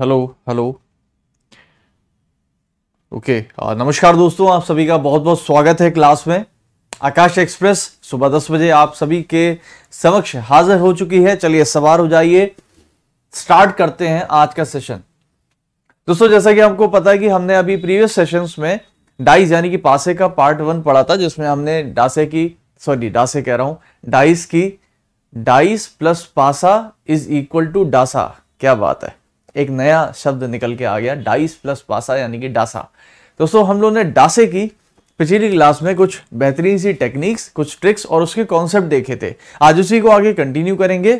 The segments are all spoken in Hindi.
हेलो हेलो ओके नमस्कार दोस्तों आप सभी का बहुत बहुत स्वागत है क्लास में आकाश एक्सप्रेस सुबह दस बजे आप सभी के समक्ष हाजिर हो चुकी है चलिए सवार हो जाइए स्टार्ट करते हैं आज का सेशन दोस्तों जैसा कि आपको पता है कि हमने अभी प्रीवियस सेशंस में डाइस यानी कि पासे का पार्ट वन पढ़ा था जिसमें हमने डासे की सॉरी डासे कह रहा हूं डाइस की डाइस प्लस पासा इज इक्वल टू डासा क्या बात है एक नया शब्द निकल के आ गया डाइस प्लस पासा यानी कि डासा दोस्तों हम लोग ने डासे की पिछली क्लास में कुछ बेहतरीन सी टेक्निक्स कुछ ट्रिक्स और उसके कॉन्सेप्ट देखे थे आज उसी को आगे कंटिन्यू करेंगे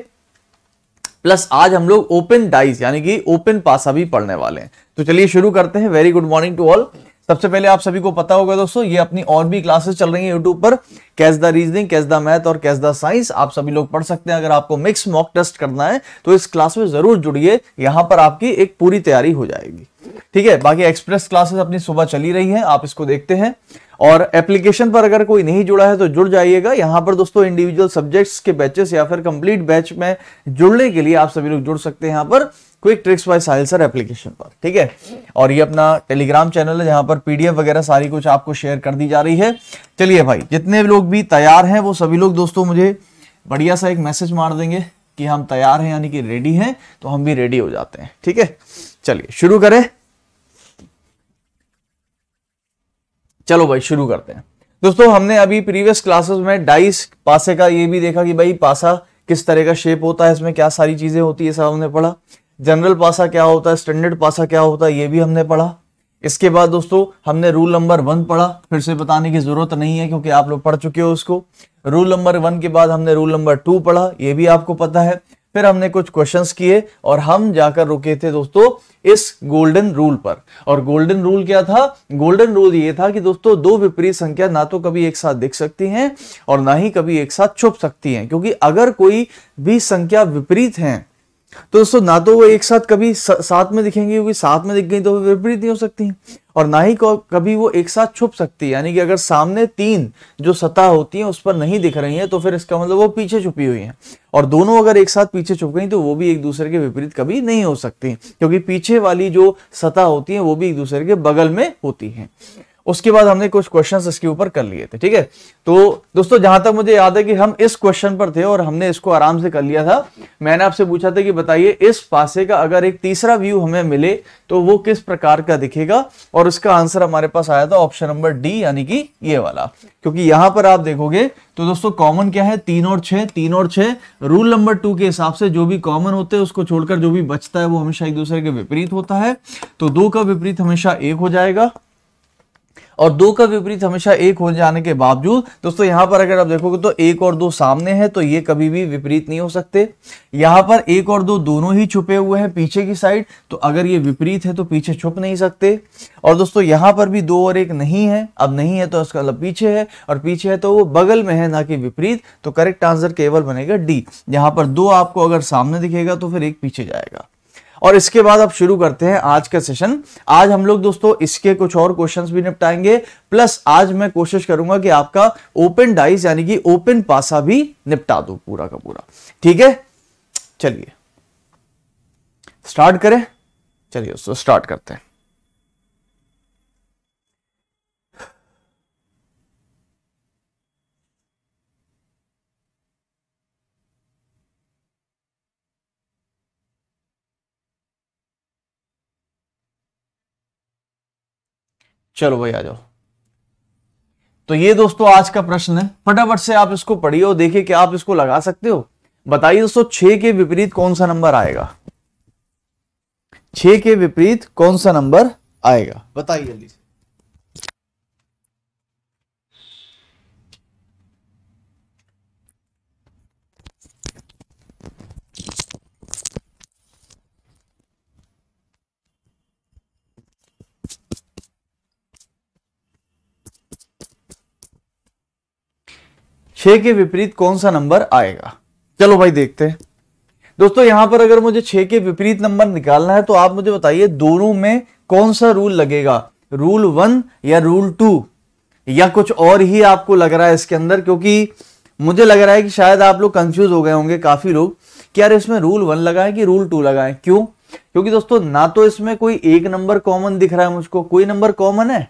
प्लस आज हम लोग ओपन डाइस यानी कि ओपन पासा भी पढ़ने वाले हैं तो चलिए शुरू करते हैं very good morning to all सबसे पहले आप सभी को पता होगा दोस्तों ये अपनी और भी क्लासेस चल रही है यूट्यूब पर catch the reasoning catch the math और कैच द साइंस आप सभी लोग पढ़ सकते हैं अगर आपको मिक्स मॉक टेस्ट करना है तो इस क्लास में जरूर जुड़िए यहां पर आपकी एक पूरी तैयारी हो जाएगी ठीक है बाकी एक्सप्रेस क्लासेस अपनी सुबह चली रही है आप इसको देखते हैं और एप्लीकेशन पर अगर कोई नहीं जुड़ा है तो जुड़ जाइएगा यहाँ पर दोस्तों इंडिविजुअल सब्जेक्ट्स के बैचेस या फिर कंप्लीट बैच में जुड़ने के लिए आप सभी लोग जुड़ सकते हैं यहाँ पर quick tricks by Sahil sir application पर ठीक है और ये अपना टेलीग्राम चैनल है जहां पर पीडीएफ वगैरह सारी कुछ आपको शेयर कर दी जा रही है चलिए भाई जितने लोग भी तैयार हैं वो सभी लोग दोस्तों मुझे बढ़िया सा एक मैसेज मार देंगे कि हम तैयार हैं यानी कि रेडी हैं तो हम भी रेडी हो जाते हैं ठीक है चलिए शुरू करें चलो भाई शुरू करते हैं दोस्तों हमने अभी प्रीवियस क्लासेस में डाइस पासे का ये भी देखा कि भाई पासा किस तरह का शेप होता है इसमें क्या सारी चीजें होती है सब हमने पढ़ा जनरल पासा क्या होता है स्टैंडर्ड पासा क्या होता है ये भी हमने पढ़ा इसके बाद दोस्तों हमने रूल नंबर वन पढ़ा फिर से बताने की जरूरत नहीं है क्योंकि आप लोग पढ़ चुके हो उसको रूल नंबर वन के बाद हमने रूल नंबर टू पढ़ा ये भी आपको पता है फिर हमने कुछ क्वेश्चंस किए और हम जाकर रुके थे दोस्तों इस गोल्डन रूल पर और गोल्डन रूल क्या था गोल्डन रूल ये था कि दोस्तों दो विपरीत संख्या ना तो कभी एक साथ दिख सकती हैं और ना ही कभी एक साथ छुप सकती हैं क्योंकि अगर कोई भी संख्या विपरीत है तो दोस्तों ना तो वो एक साथ कभी साथ में दिखेंगी क्योंकि साथ में दिख गई तो विपरीत नहीं हो सकती और ना ही कभी वो एक साथ छुप सकती है यानी कि अगर सामने तीन जो सतह होती है उस पर नहीं दिख रही है तो फिर इसका मतलब वो पीछे छुपी हुई है और दोनों अगर एक साथ पीछे छुप गई तो वो भी एक दूसरे के विपरीत कभी नहीं हो सकती क्योंकि पीछे वाली जो सतह होती है वो भी एक दूसरे के बगल में होती है उसके बाद हमने कुछ क्वेश्चन इसके ऊपर कर लिए थे ठीक है तो दोस्तों जहां तक मुझे याद है कि हम इस क्वेश्चन पर थे और हमने इसको आराम से कर लिया था मैंने आपसे पूछा था कि बताइए इस पासे का अगर एक तीसरा व्यू हमें मिले तो वो किस प्रकार का दिखेगा और उसका आंसर हमारे पास आया था ऑप्शन नंबर डी यानी कि ये वाला क्योंकि यहां पर आप देखोगे तो दोस्तों कॉमन क्या है तीन और छह तीन और छह रूल नंबर टू के हिसाब से जो भी कॉमन होते हैं उसको छोड़कर जो भी बचता है वो हमेशा एक दूसरे के विपरीत होता है तो दो का विपरीत हमेशा एक हो जाएगा और दो का विपरीत हमेशा एक हो जाने के बावजूद दोस्तों यहाँ पर अगर आप देखोगे तो एक और दो सामने है तो ये कभी भी विपरीत नहीं हो सकते यहाँ पर एक और दो दोनों ही छुपे हुए हैं पीछे की साइड तो अगर ये विपरीत है तो पीछे छुप नहीं सकते और दोस्तों यहाँ पर भी दो और एक नहीं है अब नहीं है तो इसका मतलब पीछे है और पीछे है तो वो बगल में है ना कि विपरीत तो करेक्ट आंसर केवल बनेगा डी यहाँ पर दो आपको अगर सामने दिखेगा तो फिर एक पीछे जाएगा और इसके बाद अब शुरू करते हैं आज का सेशन आज हम लोग दोस्तों इसके कुछ और क्वेश्चंस भी निपटाएंगे प्लस आज मैं कोशिश करूंगा कि आपका ओपन डाइस यानी कि ओपन पासा भी निपटा दो पूरा का पूरा ठीक है चलिए स्टार्ट करें चलिए दोस्तों स्टार्ट करते हैं चलो भाई आ जाओ तो ये दोस्तों आज का प्रश्न है फटाफट से आप इसको पढ़िए और देखिए कि आप इसको लगा सकते हो बताइए दोस्तों छह के विपरीत कौन सा नंबर आएगा छ के विपरीत कौन सा नंबर आएगा बताइए जल्दी से छः के विपरीत कौन सा नंबर आएगा चलो भाई देखते हैं दोस्तों यहां पर अगर मुझे छे के विपरीत नंबर निकालना है तो आप मुझे बताइए दोनों में कौन सा रूल लगेगा रूल वन या रूल टू या कुछ और ही आपको लग रहा है इसके अंदर क्योंकि मुझे लग रहा है कि शायद आप लोग कंफ्यूज हो गए होंगे काफी लोग कि यार इसमें रूल वन लगाए कि रूल टू लगाए क्यों क्योंकि दोस्तों ना तो इसमें कोई एक नंबर कॉमन दिख रहा है मुझको कोई नंबर कॉमन है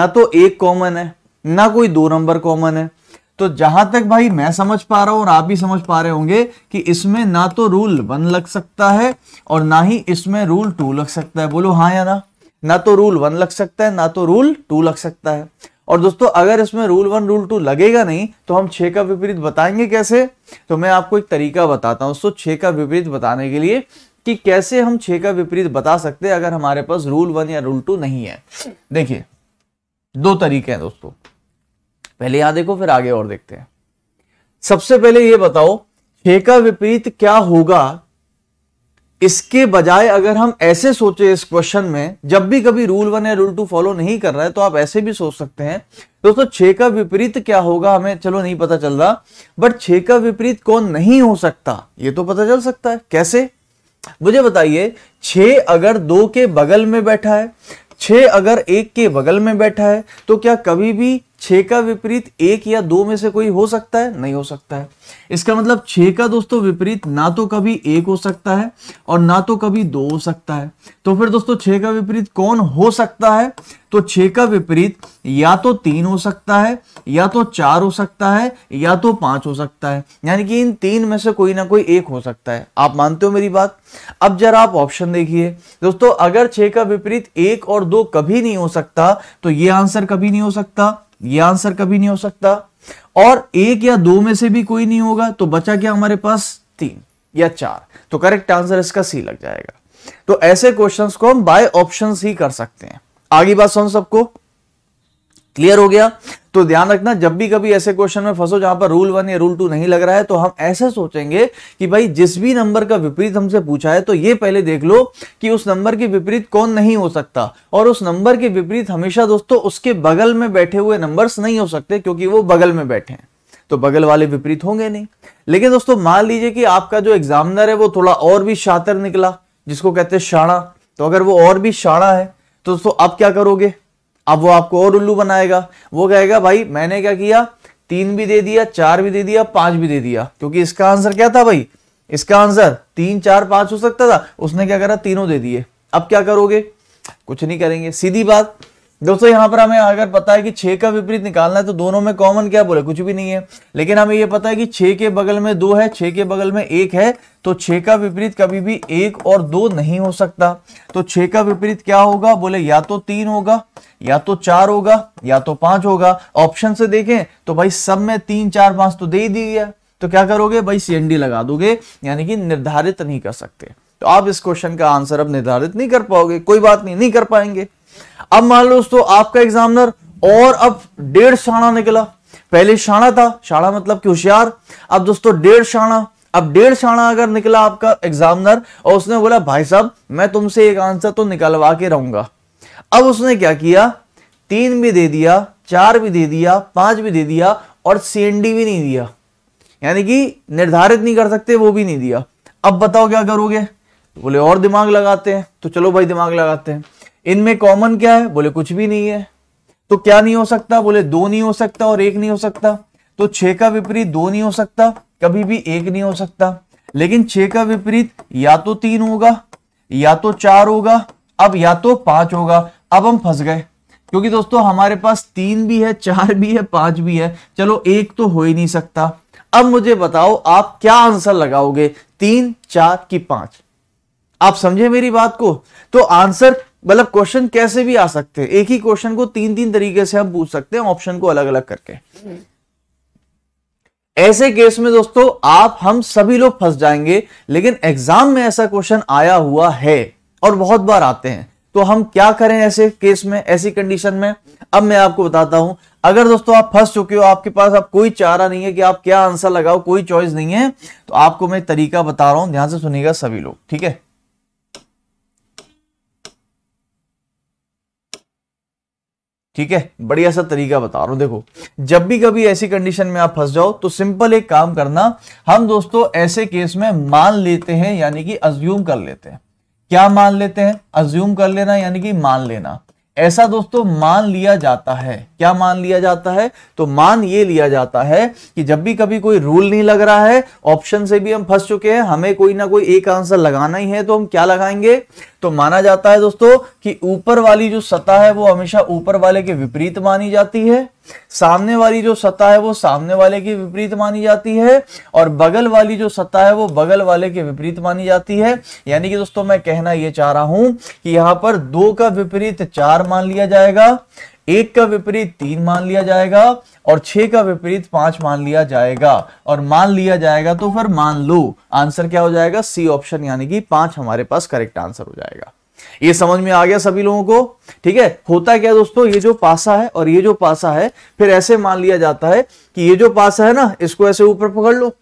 ना तो एक कॉमन है ना कोई दो नंबर कॉमन है तो जहां तक भाई मैं समझ पा रहा हूं और आप भी समझ पा रहे होंगे कि इसमें ना तो रूल वन लग सकता है और ना ही इसमें रूल टू लग सकता है बोलो हाँ या ना ना तो रूल वन लग सकता है ना तो रूल टू लग सकता है और दोस्तों अगर इसमें रूल वन रूल टू लगेगा नहीं तो हम छे का विपरीत बताएंगे कैसे तो मैं आपको एक तरीका बताता हूं दोस्तों छे का विपरीत बताने के लिए कि कैसे हम छे का विपरीत बता सकते हैं अगर हमारे पास रूल वन या रूल टू नहीं है देखिए दो तरीके हैं दोस्तों पहले यहां देखो फिर आगे और देखते हैं सबसे पहले यह बताओ छे का विपरीत क्या होगा इसके बजाय अगर हम ऐसे सोचे इस क्वेश्चन में जब भी कभी रूल वन या रूल टू फॉलो नहीं कर रहा है तो आप ऐसे भी सोच सकते हैं दोस्तों छे का विपरीत क्या होगा हमें चलो नहीं पता चल रहा बट छे का विपरीत कौन नहीं हो सकता ये तो पता चल सकता है कैसे मुझे बताइए छे अगर दो के बगल में बैठा है छे अगर एक के बगल में बैठा है तो क्या कभी भी छः का विपरीत एक या दो में से कोई हो सकता है नहीं हो सकता है इसका मतलब छः का दोस्तों विपरीत ना तो कभी एक हो सकता है और ना तो कभी दो हो सकता है तो फिर दोस्तों छः का विपरीत कौन हो सकता है तो छः का विपरीत या तो तीन हो सकता है या तो चार हो सकता है या तो पाँच हो सकता है यानी कि इन तीन में से कोई ना कोई एक हो सकता है आप मानते हो मेरी बात अब जरा आप ऑप्शन देखिए दोस्तों अगर छः का विपरीत एक और दो कभी नहीं हो सकता तो ये आंसर कभी नहीं हो सकता ये आंसर कभी नहीं हो सकता और एक या दो में से भी कोई नहीं होगा तो बचा क्या हमारे पास तीन या चार तो करेक्ट आंसर इसका सी लग जाएगा तो ऐसे क्वेश्चंस को हम बाय ऑप्शंस ही कर सकते हैं आगे बात सुन सबको क्लियर हो गया तो ध्यान रखना जब भी कभी ऐसे क्वेश्चन में फंसो जहां पर रूल वन या रूल टू नहीं लग रहा है तो हम ऐसे सोचेंगे कि भाई जिस भी नंबर का विपरीत हमसे पूछा है तो ये पहले देख लो कि उस नंबर के विपरीत कौन नहीं हो सकता और उस नंबर के विपरीत हमेशा दोस्तों उसके बगल में बैठे हुए नंबर नहीं हो सकते क्योंकि वो बगल में बैठे हैं तो बगल वाले विपरीत होंगे नहीं लेकिन दोस्तों मान लीजिए कि आपका जो एग्जामिनर है वो थोड़ा और भी शातर निकला जिसको कहते हैं शाणा तो अगर वो और भी शाणा है तो दोस्तों आप क्या करोगे अब वो आपको और उल्लू बनाएगा वो कहेगा भाई मैंने क्या किया तीन भी दे दिया चार भी दे दिया पांच भी दे दिया क्योंकि इसका आंसर क्या था भाई इसका आंसर तीन चार पांच हो सकता था उसने क्या करा तीनों दे दिए अब क्या करोगे कुछ नहीं करेंगे सीधी बात दोस्तों यहाँ पर हमें अगर पता है कि छे का विपरीत निकालना है तो दोनों में कॉमन क्या बोले कुछ भी नहीं है लेकिन हमें यह पता है कि छे के बगल में दो है छः के बगल में एक है तो छः का विपरीत कभी भी एक और दो नहीं हो सकता तो छह का विपरीत क्या होगा बोले या तो तीन होगा या तो चार होगा या तो पांच होगा ऑप्शन से देखें तो भाई सब में तीन चार पांच तो दे ही दी गया तो क्या करोगे भाई सी लगा दोगे यानी कि निर्धारित नहीं कर सकते तो आप इस क्वेश्चन का आंसर अब निर्धारित नहीं कर पाओगे कोई बात नहीं नहीं कर पाएंगे अब मान लो दोस्तों आपका एग्जामिनर और अब डेढ़ शाणा निकला पहले शाणा था शाणा मतलब कि होशियार अब दोस्तों डेढ़ शाणा अब डेढ़ शाणा अगर निकला आपका एग्जामिनर और उसने बोला भाई साहब मैं तुमसे एक आंसर तो निकलवा के रहूंगा अब उसने क्या किया तीन भी दे दिया चार भी दे दिया पांच भी दे दिया और सीएनडी भी नहीं दिया यानी कि निर्धारित नहीं कर सकते वो भी नहीं दिया अब बताओ क्या करोगे बोले और दिमाग लगाते हैं तो चलो भाई दिमाग लगाते हैं इनमें कॉमन क्या है बोले कुछ भी नहीं है तो क्या नहीं हो सकता बोले दो नहीं हो सकता और एक नहीं हो सकता तो छह का विपरीत दो नहीं हो सकता कभी भी एक नहीं हो सकता लेकिन छह का विपरीत या तो तीन होगा या तो चार होगा अब या तो पांच होगा अब हम फंस गए क्योंकि दोस्तों हमारे पास तीन भी है चार भी है पांच भी है चलो एक तो हो ही नहीं सकता अब मुझे बताओ आप क्या आंसर लगाओगे तीन चार की पांच आप समझे मेरी बात को तो आंसर मतलब क्वेश्चन कैसे भी आ सकते हैं एक ही क्वेश्चन को तीन तीन तरीके से हम पूछ सकते हैं ऑप्शन को अलग अलग करके ऐसे केस में दोस्तों आप हम सभी लोग फंस जाएंगे लेकिन एग्जाम में ऐसा क्वेश्चन आया हुआ है और बहुत बार आते हैं तो हम क्या करें ऐसे केस में ऐसी कंडीशन में अब मैं आपको बताता हूं अगर दोस्तों आप फंस चुके हो आपके पास अब कोई चारा नहीं है कि आप क्या आंसर लगाओ कोई चॉइस नहीं है तो आपको मैं तरीका बता रहा हूं ध्यान से सुनिएगा सभी लोग ठीक है ठीक है बढ़िया सा तरीका बता रहा हूं देखो जब भी कभी ऐसी कंडीशन में आप फंस जाओ तो सिंपल एक काम करना हम दोस्तों ऐसे केस में मान लेते हैं यानी कि अज्यूम कर लेते हैं क्या मान लेते हैं अज्यूम कर लेना यानी कि मान लेना ऐसा दोस्तों मान लिया जाता है क्या मान लिया जाता है तो मान ये लिया जाता है कि जब भी कभी कोई रूल नहीं लग रहा है ऑप्शन से भी हम फंस चुके हैं हमें कोई ना कोई एक आंसर लगाना ही है तो हम क्या लगाएंगे तो माना जाता है दोस्तों कि ऊपर वाली जो सतह है वो हमेशा ऊपर वाले के विपरीत मानी जाती है सामने वाली जो सत्ता है वो सामने वाले के विपरीत मानी जाती है और बगल वाली जो सत्ता है वो बगल वाले के विपरीत मानी जाती है यानी कि दोस्तों मैं कहना ये चाह रहा हूं कि यहां पर दो का विपरीत चार मान लिया जाएगा एक का विपरीत तीन मान लिया जाएगा और छह का विपरीत पांच मान लिया जाएगा और मान लिया जाएगा तो फिर मान लो आंसर क्या हो जाएगा सी ऑप्शन यानी कि पांच हमारे पास करेक्ट आंसर हो जाएगा ये समझ में आ गया सभी लोगों को ठीक है होता क्या दोस्तों ये जो पासा है और ये जो पासा है फिर ऐसे मान लिया जाता है कि ये जो पासा है ना इसको ऐसे ऊपर पकड़ लो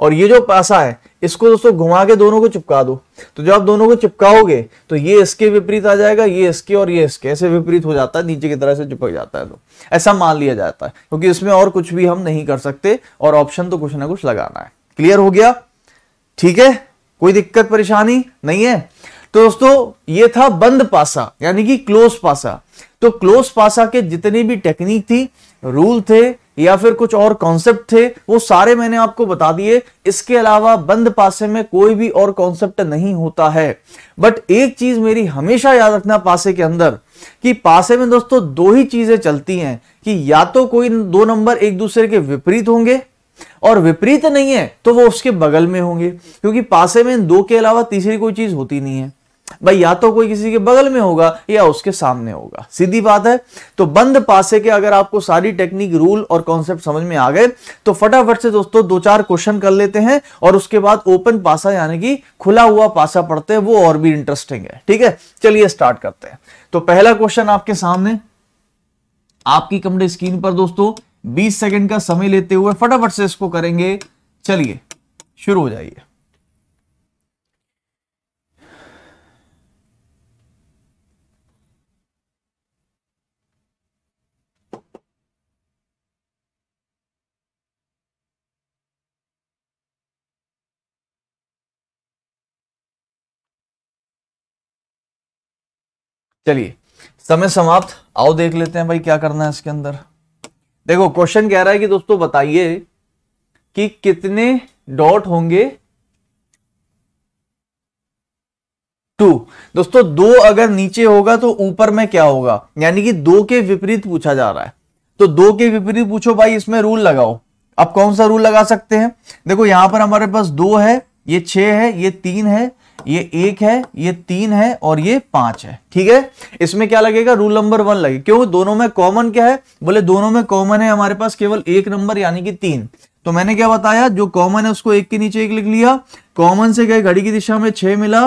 और ये जो पासा है इसको दोस्तों घुमा के दोनों को चिपका दो तो जब आप दोनों को चिपकाओगे तो ये इसके विपरीत आ जाएगा ये इसके और ये इसके ऐसे विपरीत हो जाता है नीचे की तरह से चिपक जाता है तो ऐसा मान लिया जाता है क्योंकि इसमें और कुछ भी हम नहीं कर सकते और ऑप्शन तो कुछ ना कुछ लगाना है क्लियर हो गया ठीक है कोई दिक्कत परेशानी नहीं है तो दोस्तों ये था बंद पासा यानी कि क्लोज पासा तो क्लोज पासा के जितनी भी टेक्निक थी रूल थे या फिर कुछ और कॉन्सेप्ट थे वो सारे मैंने आपको बता दिए इसके अलावा बंद पासे में कोई भी और कॉन्सेप्ट नहीं होता है बट एक चीज मेरी हमेशा याद रखना पासे के अंदर कि पासे में दोस्तों दो ही चीजें चलती हैं कि या तो कोई दो नंबर एक दूसरे के विपरीत होंगे और विपरीत नहीं है तो वो उसके बगल में होंगे क्योंकि पासे में दो के अलावा तीसरी कोई चीज होती नहीं है भाई या तो कोई किसी के बगल में होगा या उसके सामने होगा सीधी बात है तो बंद पासे के अगर आपको सारी टेक्निक रूल और कॉन्सेप्ट समझ में आ गए तो फटाफट से दोस्तों दो चार क्वेश्चन कर लेते हैं और उसके बाद ओपन पासा यानी कि खुला हुआ पासा पढ़ते हैं वो और भी इंटरेस्टिंग है ठीक है चलिए स्टार्ट करते हैं तो पहला क्वेश्चन आपके सामने आपकी कमरे स्क्रीन पर दोस्तों बीस सेकेंड का समय लेते हुए फटाफट से इसको करेंगे चलिए शुरू हो जाइए चलिए समय समाप्त आओ देख लेते हैं भाई क्या करना है इसके अंदर देखो क्वेश्चन कह रहा है कि दोस्तों बताइए कि कितने डॉट होंगे टू दोस्तों दो अगर नीचे होगा तो ऊपर में क्या होगा यानी कि दो के विपरीत पूछा जा रहा है तो दो के विपरीत पूछो भाई इसमें रूल लगाओ आप कौन सा रूल लगा सकते हैं देखो यहां पर हमारे पास दो है ये छह है ये तीन है ये एक है ये तीन है और ये पांच है ठीक है इसमें क्या लगेगा रूल नंबर वन लगेगा क्यों दोनों में कॉमन क्या है बोले दोनों में कॉमन है हमारे पास केवल एक नंबर यानी कि तीन तो मैंने क्या बताया जो कॉमन है उसको एक के नीचे एक लिख लिया कॉमन से गए घड़ी की दिशा में छह मिला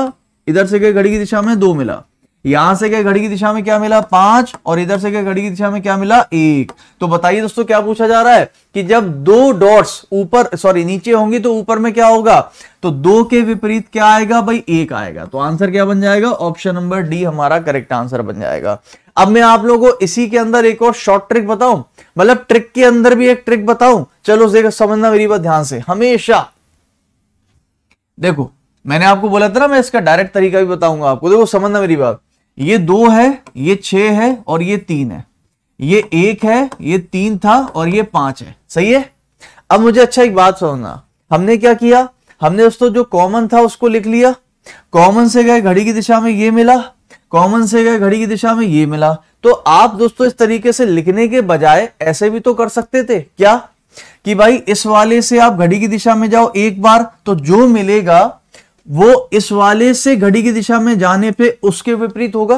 इधर से गए घड़ी की दिशा में दो मिला यहां से क्या घड़ी की दिशा में क्या मिला पांच और इधर से क्या घड़ी की दिशा में क्या मिला एक तो बताइए दोस्तों क्या पूछा जा रहा है कि जब दो डॉट्स ऊपर सॉरी नीचे होंगी तो ऊपर में क्या होगा तो दो के विपरीत क्या आएगा भाई एक आएगा तो आंसर क्या बन जाएगा ऑप्शन नंबर डी हमारा करेक्ट आंसर बन जाएगा अब मैं आप लोगों को इसी के अंदर एक और शॉर्ट ट्रिक बताऊं मतलब ट्रिक के अंदर भी एक ट्रिक बताऊं चलो देखो समझना मेरी बात ध्यान से हमेशा देखो मैंने आपको बोला था ना मैं इसका डायरेक्ट तरीका भी बताऊंगा आपको देखो समझना मेरी बात ये दो है ये छ है और ये तीन है ये एक है ये तीन था और ये पांच है सही है अब मुझे अच्छा एक बात सुनना हमने क्या किया हमने दोस्तों जो कॉमन था उसको लिख लिया कॉमन से गए घड़ी की दिशा में ये मिला कॉमन से गए घड़ी की दिशा में ये मिला तो आप दोस्तों इस तरीके से लिखने के बजाय ऐसे भी तो कर सकते थे क्या कि भाई इस वाले से आप घड़ी की दिशा में जाओ एक बार तो जो मिलेगा वो इस वाले से घड़ी की दिशा में जाने पे उसके विपरीत होगा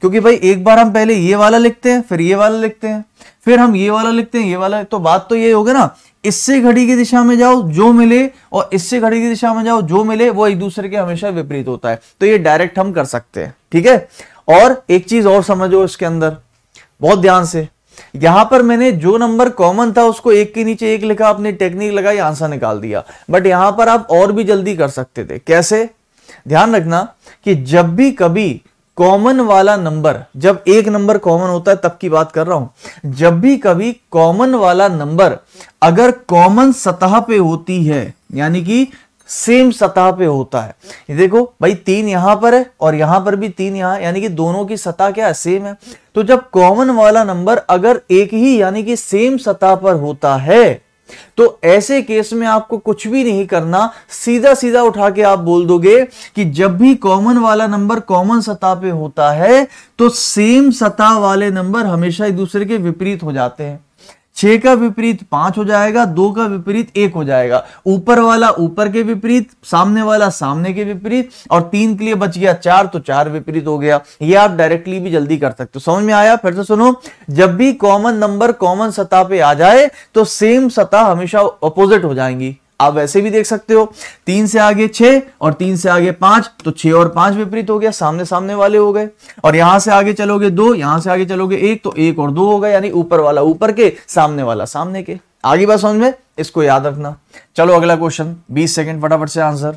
क्योंकि भाई एक बार हम पहले ये वाला लिखते हैं फिर ये वाला लिखते हैं फिर हम ये वाला लिखते हैं ये वाला तो बात तो ये होगा ना इससे घड़ी की दिशा में जाओ जो मिले और इससे घड़ी की दिशा में जाओ जो मिले वो एक दूसरे के हमेशा विपरीत होता है तो ये डायरेक्ट हम कर सकते हैं ठीक है और एक चीज और समझो इसके अंदर बहुत ध्यान से यहां पर मैंने जो नंबर कॉमन था उसको एक के नीचे एक लिखा अपने टेक्निक लगाई आंसर निकाल दिया बट यहां पर आप और भी जल्दी कर सकते थे कैसे ध्यान रखना कि जब भी कभी कॉमन वाला नंबर जब एक नंबर कॉमन होता है तब की बात कर रहा हूं जब भी कभी कॉमन वाला नंबर अगर कॉमन सतह पे होती है यानी कि सेम सतह पे होता है ये देखो भाई तीन यहां पर है और यहां पर भी तीन यहां यानी कि दोनों की सतह क्या है सेम है तो जब कॉमन वाला नंबर अगर एक ही यानी कि सेम सतह पर होता है तो ऐसे केस में आपको कुछ भी नहीं करना सीधा सीधा उठा के आप बोल दोगे कि जब भी कॉमन वाला नंबर कॉमन सतह पे होता है तो सेम सतह वाले नंबर हमेशा एक दूसरे के विपरीत हो जाते हैं छह का विपरीत पांच हो जाएगा दो का विपरीत एक हो जाएगा ऊपर वाला ऊपर के विपरीत सामने वाला सामने के विपरीत और तीन के लिए बच गया चार तो चार विपरीत हो गया ये आप डायरेक्टली भी जल्दी कर सकते हो समझ में आया फिर से सुनो जब भी कॉमन नंबर कॉमन सतह पे आ जाए तो सेम सतह हमेशा अपोजिट हो जाएंगी आप वैसे भी देख सकते हो तीन से आगे छह और तीन से आगे पांच तो छह और पांच विपरीत हो गया सामने सामने वाले हो गए और यहां से आगे चलोगे दो यहां से आगे चलोगे एक तो एक और दो हो गए यानी ऊपर वाला ऊपर के सामने वाला सामने के आगे बात समझ में इसको याद रखना चलो अगला क्वेश्चन बीस सेकेंड फटाफट से आंसर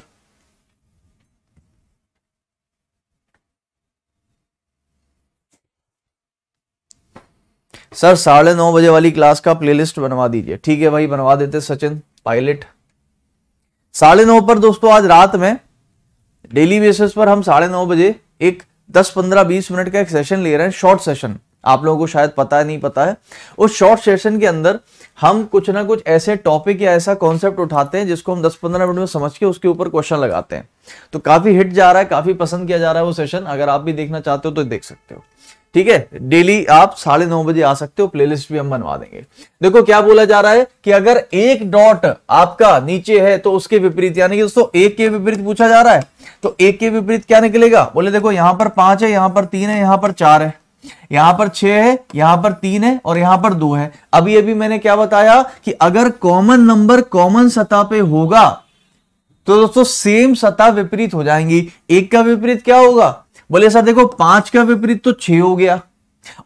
सर साढ़े नौ बजे वाली क्लास का प्लेलिस्ट बनवा दीजिए ठीक है भाई बनवा देते सचिन पायलट साढ़े नौ पर दोस्तों आज रात में डेली बेसिस पर हम साढ़े नौ बजे एक दस पंद्रह बीस मिनट का एक सेशन ले रहे हैं शॉर्ट सेशन आप लोगों को शायद पता है नहीं पता है उस शॉर्ट सेशन के अंदर हम कुछ ना कुछ ऐसे टॉपिक या ऐसा कॉन्सेप्ट उठाते हैं जिसको हम 10-15 मिनट में समझ के उसके ऊपर क्वेश्चन लगाते हैं तो काफी हिट जा रहा है काफी पसंद किया जा रहा है वो सेशन अगर आप भी देखना चाहते हो तो देख सकते हो ठीक है डेली आप साढ़े नौ बजे आ सकते हो प्लेलिस्ट भी हम बनवा देंगे देखो क्या बोला जा रहा है कि अगर एक डॉट आपका नीचे है तो उसके विपरीत यानी कि दोस्तों एक के विपरीत पूछा जा रहा है तो एक के विपरीत क्या निकलेगा बोले देखो यहां पर पांच है यहां पर तीन है यहां पर चार है यहां पर छह है यहां पर तीन है और यहां पर दो है अभी अभी मैंने क्या बताया कि अगर कॉमन नंबर कॉमन सतह पे होगा तो दोस्तों सेम सतह विपरीत हो जाएंगी एक का विपरीत क्या होगा बोले सर देखो पांच का विपरीत तो छ हो गया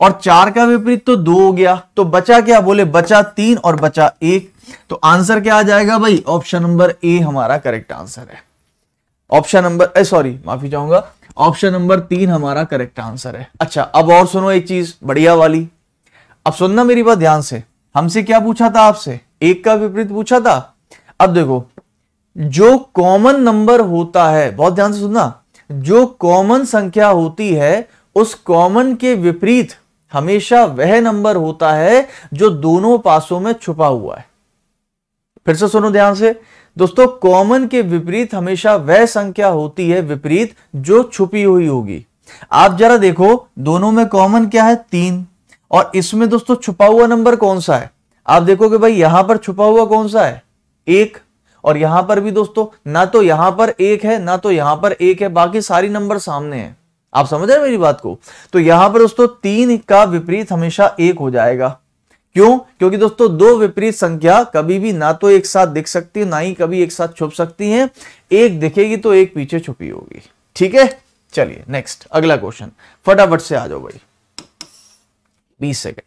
और चार का विपरीत तो दो हो गया तो बचा क्या बोले बचा तीन और बचा एक तो आंसर क्या आ जाएगा भाई ऑप्शन नंबर ए हमारा करेक्ट आंसर है ऑप्शन नंबर ए सॉरी माफी चाहूंगा ऑप्शन नंबर तीन हमारा करेक्ट आंसर है अच्छा अब और सुनो एक चीज बढ़िया वाली अब सुनना मेरी बात ध्यान से हमसे क्या पूछा था आपसे एक का विपरीत पूछा था अब देखो जो कॉमन नंबर होता है बहुत ध्यान से सुनना जो कॉमन संख्या होती है उस कॉमन के विपरीत हमेशा वह नंबर होता है जो दोनों पासों में छुपा हुआ है फिर से सुनो ध्यान से दोस्तों कॉमन के विपरीत हमेशा वह संख्या होती है विपरीत जो छुपी हुई होगी आप जरा देखो दोनों में कॉमन क्या है तीन और इसमें दोस्तों छुपा हुआ नंबर कौन सा है आप देखोगे भाई यहां पर छुपा हुआ कौन सा है एक और यहां पर भी दोस्तों ना तो यहां पर एक है ना तो यहां पर एक है बाकी सारी नंबर सामने है आप समझ रहे मेरी बात को तो यहां पर दोस्तों तीन का विपरीत हमेशा एक हो जाएगा क्यों क्योंकि दोस्तों दो विपरीत संख्या कभी भी ना तो एक साथ दिख सकती है ना ही कभी एक साथ छुप सकती है एक दिखेगी तो एक पीछे छुपी होगी ठीक है चलिए नेक्स्ट अगला क्वेश्चन फटाफट से आ जाओ भाई बीस सेकेंड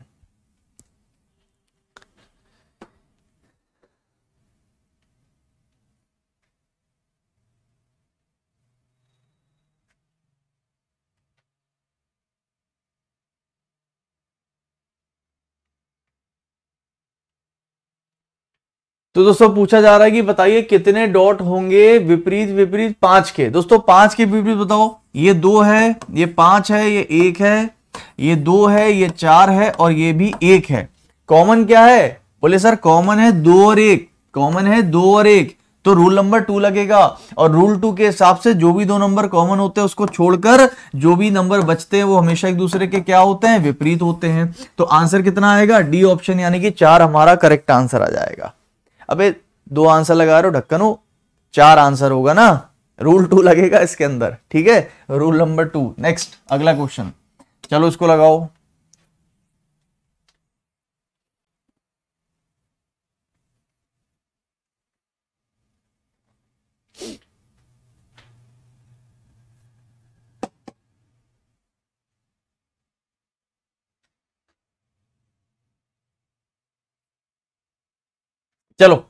तो दोस्तों पूछा जा रहा है कि बताइए कितने डॉट होंगे विपरीत विपरीत पांच के दोस्तों पांच के विपरीत बताओ ये दो है ये पांच है ये एक है ये दो है ये चार है और ये भी एक है कॉमन क्या है बोले सर कॉमन है दो और एक कॉमन है दो और एक तो रूल नंबर टू लगेगा और रूल टू के हिसाब से जो भी दो नंबर कॉमन होते हैं उसको छोड़कर जो भी नंबर बचते हैं वो हमेशा एक दूसरे के क्या होते हैं विपरीत होते हैं तो आंसर कितना आएगा डी ऑप्शन यानी कि चार हमारा करेक्ट आंसर आ जाएगा अबे दो आंसर लगा रहे हो ढक्कन हो चार आंसर होगा ना रूल टू लगेगा इसके अंदर ठीक है रूल नंबर टू नेक्स्ट अगला क्वेश्चन चलो इसको लगाओ चलो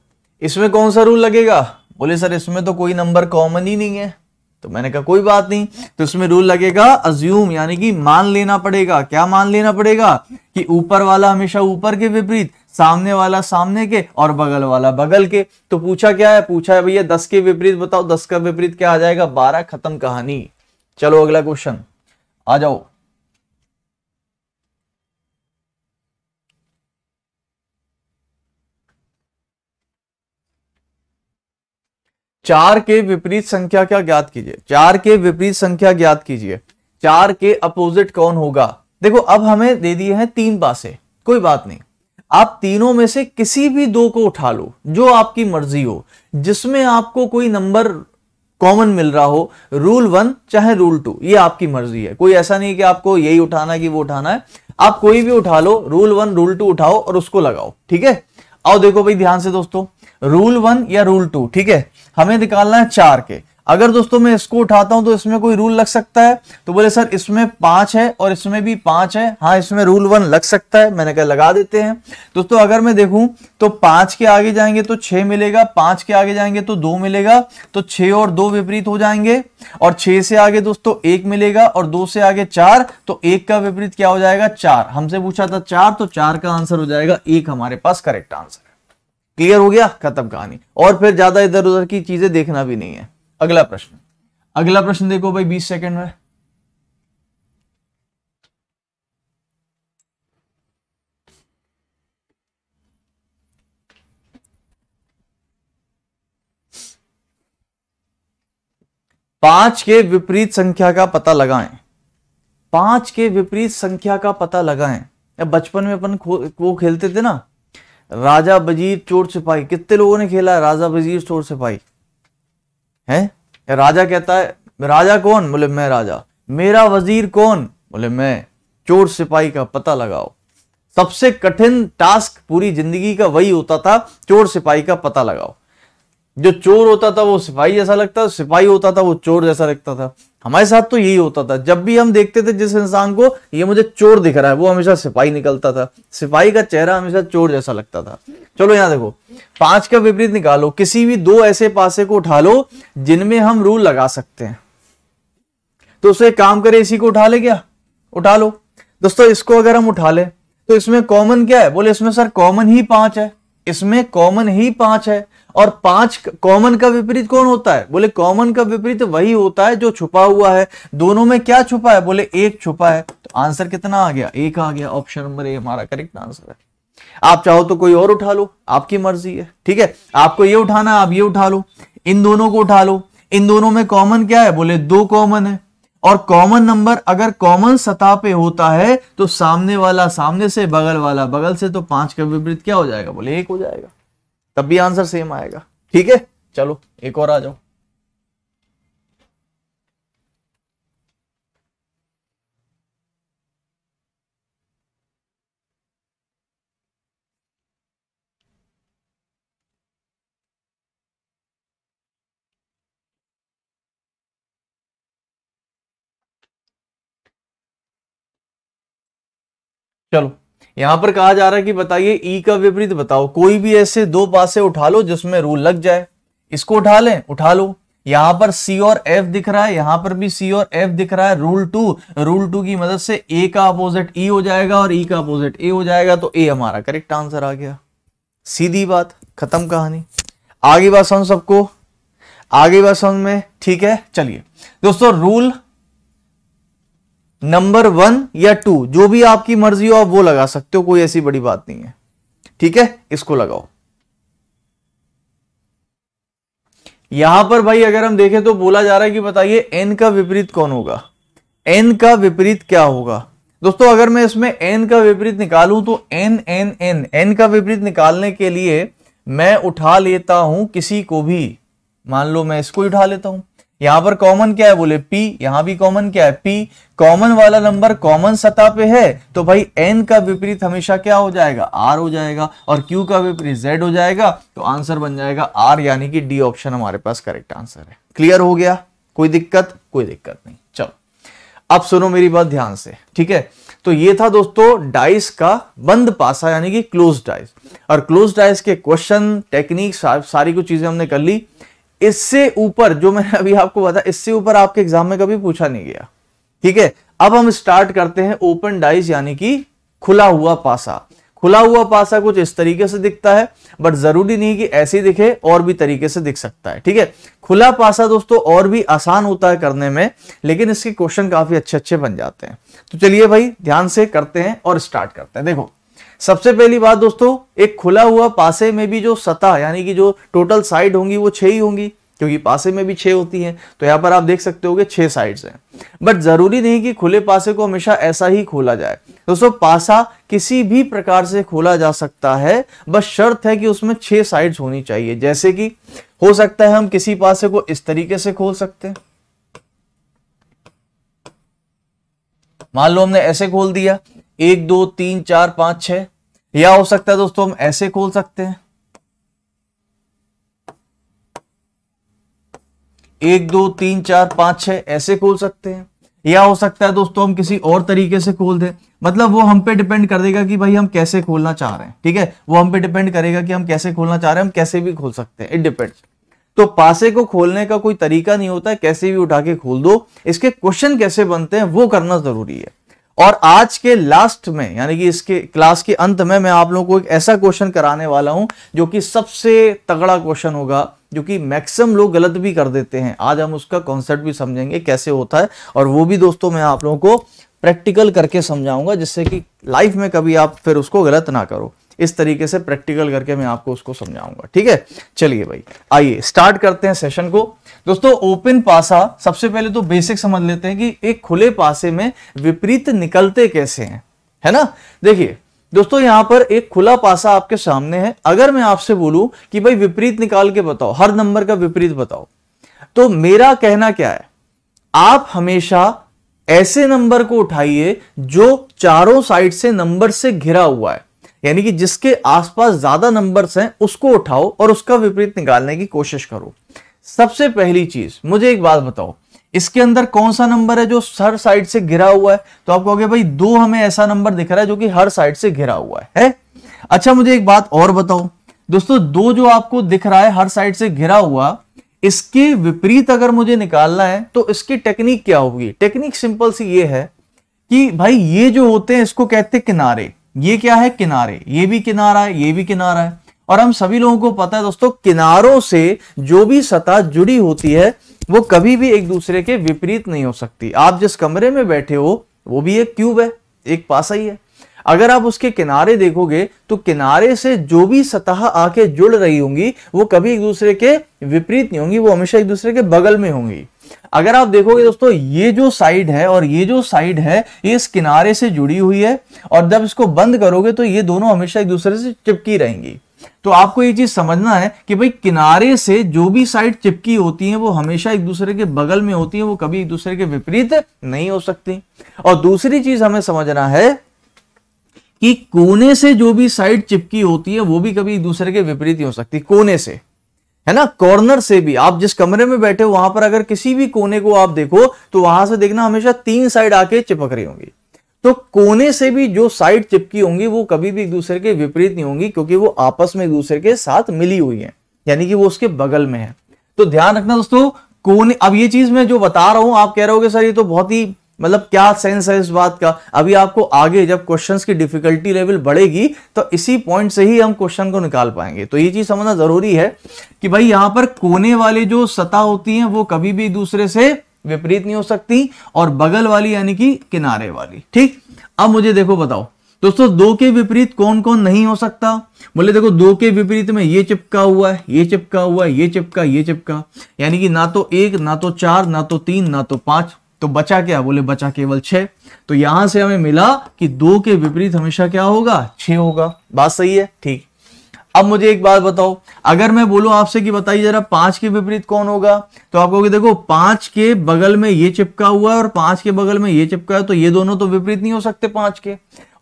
इसमें कौन सा रूल लगेगा बोले सर इसमें तो कोई नंबर कॉमन ही नहीं है तो मैंने कहा कोई बात नहीं तो इसमें रूल लगेगा अज्यूम यानी कि मान लेना पड़ेगा क्या मान लेना पड़ेगा कि ऊपर वाला हमेशा ऊपर के विपरीत सामने वाला सामने के और बगल वाला बगल के तो पूछा क्या है पूछा है भैया दस के विपरीत बताओ दस का विपरीत क्या आ जाएगा बारह खत्म कहानी चलो अगला क्वेश्चन आ जाओ चार के विपरीत संख्या क्या ज्ञात कीजिए चार के विपरीत संख्या ज्ञात कीजिए चार के अपोजिट कौन होगा देखो अब हमें दे दिए हैं तीन पासे कोई बात नहीं आप तीनों में से किसी भी दो को उठा लो जो आपकी मर्जी हो जिसमें आपको कोई नंबर कॉमन मिल रहा हो रूल वन चाहे रूल टू ये आपकी मर्जी है कोई ऐसा नहीं कि आपको यही उठाना कि वो उठाना है आप कोई भी उठा लो रूल वन रूल टू उठाओ और उसको लगाओ ठीक है और देखो भाई ध्यान से दोस्तों रूल वन या रूल टू ठीक है हमें निकालना है चार के अगर दोस्तों मैं इसको उठाता हूं तो इसमें कोई रूल लग सकता है तो बोले सर इसमें पांच है और इसमें भी पांच है हाँ इसमें रूल वन लग सकता है मैंने कहा लगा देते हैं दोस्तों अगर मैं देखूं तो पांच के आगे जाएंगे तो छह मिलेगा पांच के आगे जाएंगे तो दो मिलेगा तो छह और दो विपरीत हो जाएंगे और छह से आगे दोस्तों एक मिलेगा और दो से आगे चार तो एक का विपरीत क्या हो जाएगा चार हमसे पूछा था चार तो चार का आंसर हो जाएगा एक हमारे पास करेक्ट आंसर क्लियर हो गया खत्म कहानी और फिर ज्यादा इधर उधर की चीजें देखना भी नहीं है अगला प्रश्न अगला प्रश्न देखो भाई बीस सेकेंड में पांच के विपरीत संख्या का पता लगाएं पांच के विपरीत संख्या का पता लगाएं बचपन में अपन वो खेलते थे ना राजा बजीर चोर सिपाही कितने लोगों ने खेला राजा बजीर चोर सिपाही है राजा कहता है राजा कौन बोले मैं राजा मेरा वजीर कौन बोले मैं चोर सिपाही का पता लगाओ सबसे कठिन टास्क पूरी जिंदगी का वही होता था चोर सिपाही का पता लगाओ जो चोर होता था वो सिपाही जैसा लगता था सिपाही होता था वो चोर जैसा लगता था हमारे साथ तो यही होता था जब भी हम देखते थे जिस इंसान को ये मुझे चोर दिख रहा है वो हमेशा सिपाही निकलता था सिपाही का चेहरा हमेशा चोर जैसा लगता था चलो यहां देखो पांच का विपरीत निकालो किसी भी दो ऐसे पासे को उठा लो जिनमें हम रूल लगा सकते हैं तो उसे काम करे इसी को उठा ले क्या उठा लो दोस्तों इसको अगर हम उठा ले तो इसमें कॉमन क्या है बोले इसमें सर कॉमन ही पांच है इसमें कॉमन ही पांच है और पांच कॉमन का विपरीत कौन होता है बोले कॉमन का विपरीत वही होता है जो छुपा हुआ है दोनों में क्या छुपा है बोले एक छुपा है तो आंसर कितना आ गया एक आ गया ऑप्शन नंबर ए हमारा करेक्ट आंसर है आप चाहो तो कोई और उठा लो आपकी मर्जी है ठीक है आपको ये उठाना है आप ये उठा लो इन दोनों को उठा लो इन दोनों में कॉमन क्या है बोले दो कॉमन है और कॉमन नंबर अगर कॉमन सतह पे होता है तो सामने वाला सामने से बगल वाला बगल से तो पांच का विपरीत क्या हो जाएगा बोले एक हो जाएगा तब भी आंसर सेम आएगा ठीक है चलो एक और आ जाओ चलो यहां पर कहा जा रहा है कि बताइए ई e का विपरीत बताओ कोई भी ऐसे दो पासे उठा लो जिसमें रूल लग जाए इसको उठा लें उठा लो यहां पर सी और एफ दिख रहा है यहां पर भी सी और एफ दिख रहा है रूल टू रूल टू की मदद से ए का अपोजिट ई e हो जाएगा और ई e का अपोजिट ए हो जाएगा तो ए हमारा करेक्ट आंसर आ गया सीधी बात खत्म कहानी आगे बात समझ सबको आगे बात समझ में ठीक है चलिए दोस्तों रूल नंबर वन या टू जो भी आपकी मर्जी हो आप वो लगा सकते हो कोई ऐसी बड़ी बात नहीं है ठीक है इसको लगाओ यहां पर भाई अगर हम देखें तो बोला जा रहा है कि बताइए एन का विपरीत कौन होगा एन का विपरीत क्या होगा दोस्तों अगर मैं इसमें एन का विपरीत निकालूं तो एन एन एन एन का विपरीत निकालने के लिए मैं उठा लेता हूं किसी को भी मान लो मैं इसको उठा लेता हूं यहां पर कॉमन क्या है बोले पी यहां भी कॉमन क्या है पी कॉमन वाला नंबर कॉमन सतह पे है तो भाई एन का विपरीत हमेशा क्या हो जाएगा आर हो जाएगा और क्यू का विपरीत जेड हो जाएगा तो आंसर बन जाएगा आर यानी कि डी ऑप्शन हमारे पास करेक्ट आंसर है क्लियर हो गया कोई दिक्कत कोई दिक्कत नहीं चलो अब सुनो मेरी बात ध्यान से ठीक है तो ये था दोस्तों डाइस का बंद पासा यानी कि क्लोज डाइस और क्लोज डाइस के क्वेश्चन टेक्निक सारी कुछ चीजें हमने कर ली इससे ऊपर जो मैंने अभी आपको बताया इससे ऊपर आपके एग्जाम में कभी पूछा नहीं गया ठीक है अब हम स्टार्ट करते हैं ओपन डाइस यानी कि खुला हुआ पासा खुला हुआ पासा कुछ इस तरीके से दिखता है बट जरूरी नहीं कि ऐसे दिखे और भी तरीके से दिख सकता है ठीक है खुला पासा दोस्तों और भी आसान होता है करने में लेकिन इसके क्वेश्चन काफी अच्छे अच्छे बन जाते हैं तो चलिए भाई ध्यान से करते हैं और स्टार्ट करते हैं देखो सबसे पहली बात दोस्तों एक खुला हुआ पासे में भी जो सतह यानी कि जो टोटल साइड होंगी वो छह ही होंगी क्योंकि पासे में भी छह होती हैं तो यहां पर आप देख सकते हो छह साइड्स हैं बट ज़रूरी नहीं कि खुले पासे को हमेशा ऐसा ही खोला जाए दोस्तों पासा किसी भी प्रकार से खोला जा सकता है बस शर्त है कि उसमें छह साइड्स होनी चाहिए जैसे कि हो सकता है हम किसी पासे को इस तरीके से खोल सकते हैं मान लो हमने ऐसे खोल दिया एक दो तीन चार पांच छ या हो सकता है दोस्तों हम ऐसे खोल सकते हैं एक दो तीन चार पांच छ ऐसे खोल सकते हैं या हो सकता है दोस्तों हम किसी और तरीके से खोल दें मतलब वो हम पे डिपेंड कर देगा कि भाई हम कैसे खोलना चाह रहे हैं ठीक है वो हम पे डिपेंड करेगा कि हम कैसे खोलना चाह रहे हैं हम कैसे भी खोल सकते हैं इट डिपेंड्स तो पासे को खोलने का कोई तरीका नहीं होता है कैसे भी उठा के खोल दो इसके क्वेश्चन कैसे बनते हैं वो करना जरूरी है और आज के लास्ट में यानी कि इसके क्लास के अंत में मैं आप लोगों को एक ऐसा क्वेश्चन कराने वाला हूं जो कि सबसे तगड़ा क्वेश्चन होगा जो कि मैक्सिमम लोग गलत भी कर देते हैं आज हम उसका कॉन्सेप्ट भी समझेंगे कैसे होता है और वो भी दोस्तों मैं आप लोगों को प्रैक्टिकल करके समझाऊंगा जिससे कि लाइफ में कभी आप फिर उसको गलत ना करो इस तरीके से प्रैक्टिकल करके मैं आपको उसको समझाऊंगा ठीक है चलिए भाई आइए स्टार्ट करते हैं सेशन को दोस्तों ओपन पासा सबसे पहले तो बेसिक समझ लेते हैं कि एक खुले पासे में विपरीत निकलते कैसे हैं है ना देखिए दोस्तों यहां पर एक खुला पासा आपके सामने है अगर मैं आपसे बोलूं कि भाई विपरीत निकाल के बताओ हर नंबर का विपरीत बताओ तो मेरा कहना क्या है आप हमेशा ऐसे नंबर को उठाइए जो चारों साइड से नंबर से घिरा हुआ है यानी कि जिसके आसपास ज्यादा नंबर्स हैं उसको उठाओ और उसका विपरीत निकालने की कोशिश करो सबसे पहली चीज मुझे एक बात बताओ इसके अंदर कौन सा नंबर है जो हर साइड से घिरा हुआ है तो आप कहोगे भाई दो हमें ऐसा नंबर दिख रहा है जो कि हर साइड से घिरा हुआ है, है? अच्छा मुझे एक बात और बताओ दोस्तों दो जो आपको दिख रहा है हर साइड से घिरा हुआ इसके विपरीत अगर मुझे निकालना है तो इसकी टेक्निक क्या होगी टेक्निक सिंपल सी ये है कि भाई ये जो होते हैं इसको कहते किनारे ये क्या है किनारे ये भी किनारा है ये भी किनारा है और हम सभी लोगों को पता है दोस्तों किनारों से जो भी सतह जुड़ी होती है वो कभी भी एक दूसरे के विपरीत नहीं हो सकती आप जिस कमरे में बैठे हो वो भी एक क्यूब है एक पासा ही है अगर आप उसके किनारे देखोगे तो किनारे से जो भी सतह आके जुड़ रही होंगी वो कभी एक दूसरे के विपरीत नहीं होंगी वो हमेशा एक दूसरे के बगल में होंगी अगर आप देखोगे दोस्तों ये जो साइड है और ये जो साइड है ये इस किनारे से जुड़ी हुई है और जब इसको बंद करोगे तो ये दोनों हमेशा एक दूसरे से चिपकी रहेंगी तो आपको ये चीज समझना है कि भाई किनारे से जो भी साइड चिपकी होती है वो हमेशा एक दूसरे के बगल में होती है वो कभी एक दूसरे के विपरीत नहीं हो सकती और दूसरी चीज हमें समझना है कि कोने से जो भी साइड चिपकी होती है वो भी कभी एक दूसरे के विपरीत ही हो सकती कोने से है ना कॉर्नर से भी आप जिस कमरे में बैठे हो वहां पर अगर किसी भी कोने को आप देखो तो वहां से देखना हमेशा तीन साइड आके चिपक रही होंगी तो कोने से भी जो साइड चिपकी होंगी वो कभी भी एक दूसरे के विपरीत नहीं होंगी क्योंकि वो आपस में एक दूसरे के साथ मिली हुई है यानी कि वो उसके बगल में है तो ध्यान रखना दोस्तों कोने अब ये चीज मैं जो बता रहा हूं आप कह रहे हो सर ये तो बहुत ही मतलब क्या सेंस है इस बात का अभी आपको आगे जब क्वेश्चंस की डिफिकल्टी लेवल बढ़ेगी तो इसी पॉइंट से ही हम क्वेश्चन को निकाल पाएंगे तो ये चीज समझना जरूरी है कि भाई यहाँ पर कोने वाले जो सतह होती हैं वो कभी भी दूसरे से विपरीत नहीं हो सकती और बगल वाली यानी कि किनारे वाली ठीक अब मुझे देखो बताओ दोस्तों दो के विपरीत कौन कौन नहीं हो सकता बोले देखो दो के विपरीत में ये चिपका हुआ है ये चिपका हुआ है ये चिपका ये चिपका यानी कि ना तो एक ना तो चार ना तो तीन ना तो पांच तो बचा क्या बोले बचा केवल छह तो यहां से हमें मिला कि दो के विपरीत हमेशा क्या होगा छ होगा बात सही है ठीक अब मुझे एक बात बताओ अगर मैं बोलूं आपसे कि बताइए जरा पांच के विपरीत कौन होगा तो आप कहोगे देखो पांच के बगल में ये चिपका हुआ है और पांच के बगल में ये चिपका है तो ये दोनों तो विपरीत नहीं हो सकते पांच के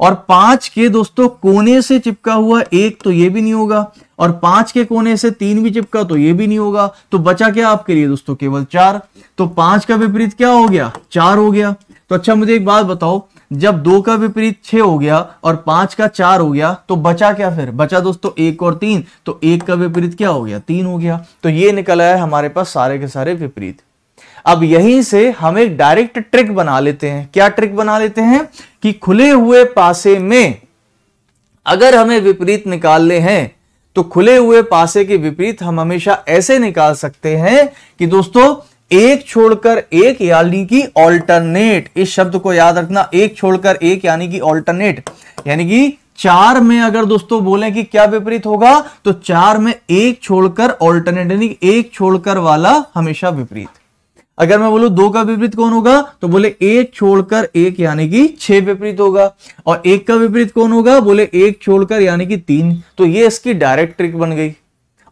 और पांच के दोस्तों कोने से चिपका हुआ एक तो ये भी नहीं होगा और पांच के कोने से तीन भी चिपका तो ये भी नहीं होगा तो बचा क्या आपके लिए दोस्तों केवल चार तो पांच का विपरीत क्या हो गया चार हो गया तो अच्छा मुझे एक बात बताओ जब दो का विपरीत छ हो गया और पांच का चार हो गया तो बचा क्या फिर बचा दोस्तों एक और तीन तो एक का विपरीत क्या हो गया तीन हो गया तो ये निकल आया हमारे पास सारे के सारे विपरीत अब यहीं से हम एक डायरेक्ट ट्रिक बना लेते हैं क्या ट्रिक बना लेते हैं कि खुले हुए पासे में अगर हमें विपरीत निकालने हैं तो खुले हुए पासे के विपरीत हम हमेशा ऐसे निकाल सकते हैं कि दोस्तों एक छोड़कर एक यानी कि ऑल्टरनेट इस शब्द को याद रखना एक छोड़कर एक यानी कि ऑल्टरनेट यानी कि चार में अगर दोस्तों बोले कि क्या विपरीत होगा तो चार में एक छोड़कर ऑल्टरनेट यानी एक छोड़कर वाला हमेशा विपरीत अगर मैं बोलू दो का विपरीत कौन होगा तो बोले एक छोड़कर एक यानी कि छह विपरीत होगा और एक का विपरीत कौन होगा बोले एक छोड़कर यानी कि तीन तो ये इसकी डायरेक्ट ट्रिक बन गई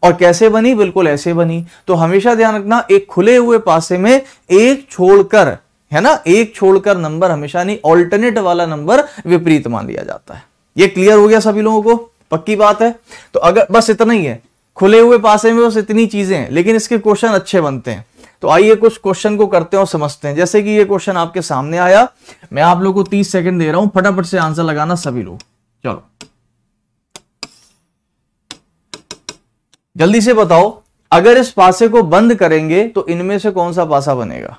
और कैसे बनी बिल्कुल ऐसे बनी तो हमेशा ध्यान रखना एक खुले हुए पासे में एक छोड़कर है ना एक छोड़कर नंबर हमेशा नहीं ऑल्टरनेट वाला नंबर विपरीत मान लिया जाता है ये क्लियर हो गया सभी लोगों को पक्की बात है तो अगर बस इतना ही है खुले हुए पासे में बस इतनी चीजें हैं लेकिन इसके क्वेश्चन अच्छे बनते हैं तो आइए कुछ क्वेश्चन को करते हैं और समझते हैं जैसे कि ये क्वेश्चन आपके सामने आया मैं आप लोगों को तीस सेकंड दे रहा हूं फटाफट से आंसर लगाना सभी लोग चलो जल्दी से बताओ अगर इस पासे को बंद करेंगे तो इनमें से कौन सा पासा बनेगा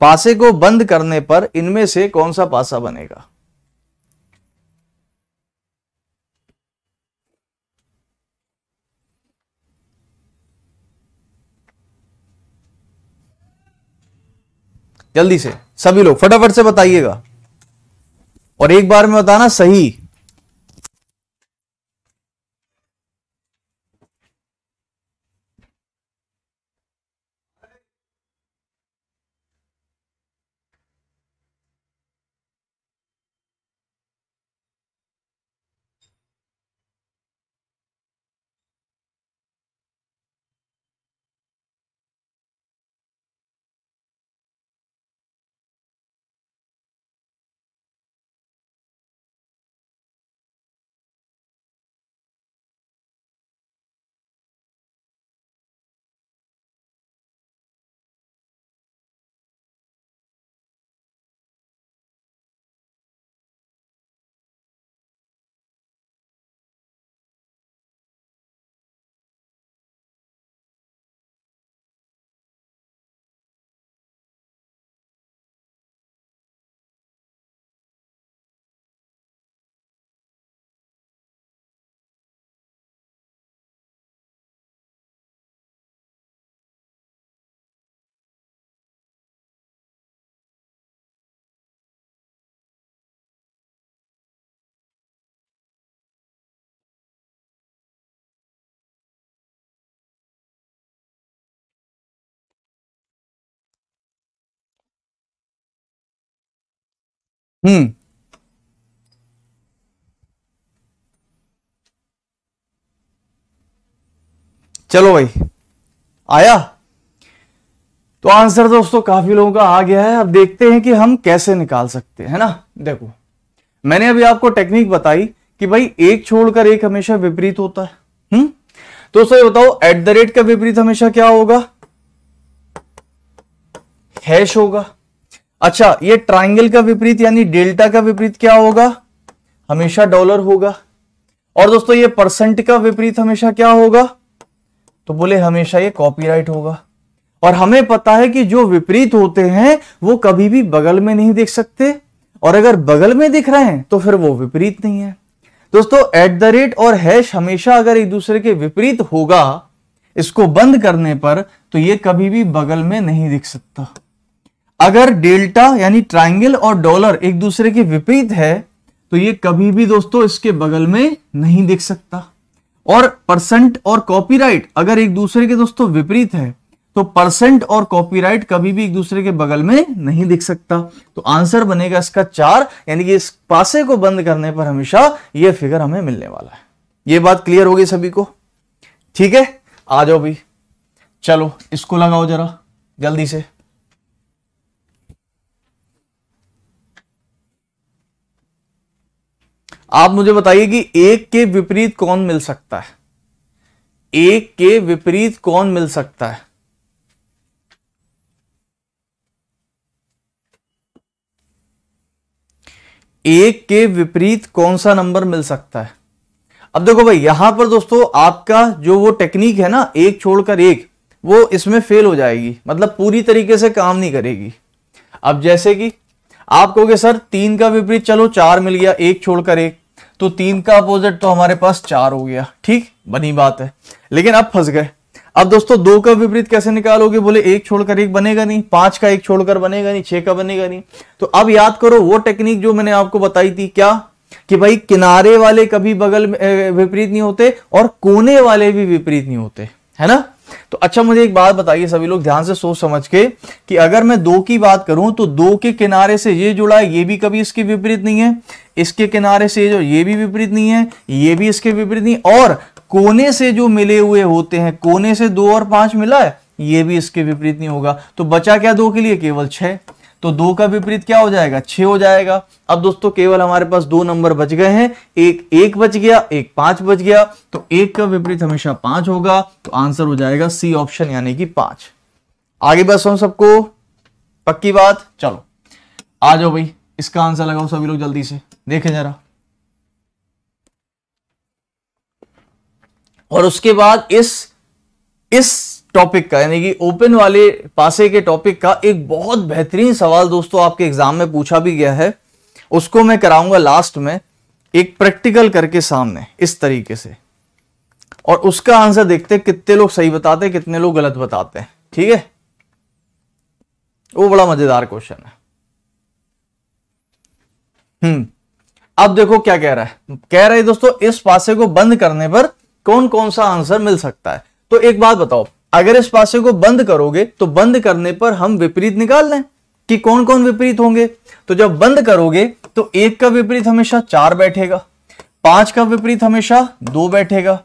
पासे को बंद करने पर इनमें से कौन सा पासा बनेगा जल्दी से सभी लोग फटाफट से बताइएगा और एक बार में बताना सही हम्म चलो भाई आया तो आंसर दोस्तों काफी लोगों का आ गया है अब देखते हैं कि हम कैसे निकाल सकते हैं ना देखो मैंने अभी आपको टेक्निक बताई कि भाई एक छोड़कर एक हमेशा विपरीत होता है हम्म तो सर बताओ एट द रेट का विपरीत हमेशा क्या होगा हैश होगा अच्छा ये ट्राइंगल का विपरीत यानी डेल्टा का विपरीत क्या होगा हमेशा डॉलर होगा और दोस्तों ये परसेंट का विपरीत हमेशा क्या होगा तो बोले हमेशा ये कॉपीराइट होगा और हमें पता है कि जो विपरीत होते हैं वो कभी भी बगल में नहीं देख सकते और अगर बगल में दिख रहे हैं तो फिर वो विपरीत नहीं है दोस्तों एट द रेट और हैश हमेशा अगर एक दूसरे के विपरीत होगा इसको बंद करने पर तो ये कभी भी बगल में नहीं दिख सकता अगर डेल्टा यानी ट्राइंगल और डॉलर एक दूसरे के विपरीत है तो ये कभी भी दोस्तों इसके बगल में नहीं दिख सकता और परसेंट और कॉपीराइट अगर एक दूसरे के दोस्तों विपरीत है तो परसेंट और कॉपीराइट कभी भी एक दूसरे के बगल में नहीं दिख सकता तो आंसर बनेगा इसका चार यानी कि इस पासे को बंद करने पर हमेशा ये फिगर हमें मिलने वाला है ये बात क्लियर होगी सभी को ठीक है आ जाओ भाई चलो इसको लगाओ जरा जल्दी से आप मुझे बताइए कि एक के विपरीत कौन मिल सकता है एक के विपरीत कौन मिल सकता है एक के विपरीत कौन सा नंबर मिल सकता है अब देखो भाई यहां पर दोस्तों आपका जो वो टेक्निक है ना एक छोड़कर एक वो इसमें फेल हो जाएगी मतलब पूरी तरीके से काम नहीं करेगी अब जैसे कि आप कहोगे सर तीन का विपरीत चलो चार मिल गया एक छोड़कर एक तो तीन का अपोजिट तो हमारे पास चार हो गया ठीक बनी बात है लेकिन अब फंस गए अब दोस्तों दो का विपरीत कैसे निकालोगे बोले एक छोड़कर एक बनेगा नहीं पांच का एक छोड़कर बनेगा नहीं छह का बनेगा नहीं तो अब याद करो वो टेक्निक जो मैंने आपको बताई थी क्या कि भाई किनारे वाले कभी बगल विपरीत नहीं होते और कोने वाले भी विपरीत नहीं होते है ना तो अच्छा मुझे एक बात बताइए सभी लोग ध्यान से सोच समझ के कि अगर मैं दो की बात करूं तो दो के किनारे से ये जुड़ा है ये भी कभी इसके विपरीत नहीं है इसके किनारे से जो ये भी विपरीत नहीं है ये भी इसके विपरीत नहीं और कोने से जो मिले हुए होते हैं कोने से दो और पांच मिला है ये भी इसके विपरीत नहीं होगा तो बचा क्या दो के लिए केवल छह तो दो का विपरीत क्या हो जाएगा छ हो जाएगा अब दोस्तों केवल हमारे पास दो नंबर बच गए हैं एक एक बच गया एक पांच बच गया तो एक का विपरीत हमेशा पांच होगा तो आंसर हो जाएगा सी ऑप्शन यानी कि पांच आगे बस हम सबको पक्की बात चलो आ जाओ भाई इसका आंसर लगाओ सभी लोग जल्दी से देखे जरा और उसके बाद इस इस टॉपिक का यानी कि ओपन वाले पासे के टॉपिक का एक बहुत बेहतरीन सवाल दोस्तों आपके एग्जाम में पूछा भी गया है उसको मैं कराऊंगा लास्ट में एक प्रैक्टिकल करके सामने इस तरीके से और उसका आंसर देखते हैं कितने लोग सही बताते हैं कितने लोग गलत बताते हैं ठीक है वो बड़ा मजेदार क्वेश्चन है हम्म अब देखो क्या कह रहा है कह रहा है दोस्तों इस पासे को बंद करने पर कौन कौन सा आंसर मिल सकता है तो एक बात बताओ अगर इस पासे को बंद करोगे तो बंद करने पर हम विपरीत निकाल लें कि कौन कौन विपरीत होंगे तो जब बंद करोगे तो एक का विपरीत हमेशा चार बैठेगा पांच का विपरीत हमेशा दो बैठेगा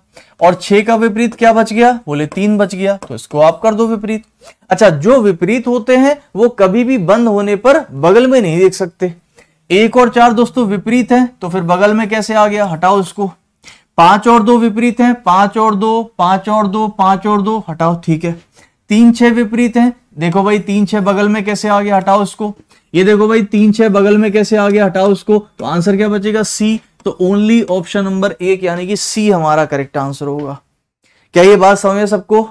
और छह का विपरीत क्या बच गया बोले तीन बच गया तो इसको आप कर दो विपरीत अच्छा जो विपरीत होते हैं वो कभी भी बंद होने पर बगल में नहीं देख सकते एक और चार दोस्तों विपरीत हैं तो फिर बगल में कैसे आ गया हटाओ उसको पांच और दो विपरीत हैं पांच और दो पांच और दो पांच और दो हटाओ ठीक है तीन छह विपरीत हैं देखो भाई तीन छह बगल में कैसे आ गया हटाओ उसको ये देखो भाई तीन छह बगल में कैसे आ गया हटाओ उसको तो आंसर क्या बचेगा सी तो ओनली ऑप्शन नंबर एक यानी कि सी हमारा करेक्ट आंसर होगा क्या ये बात समझ सबको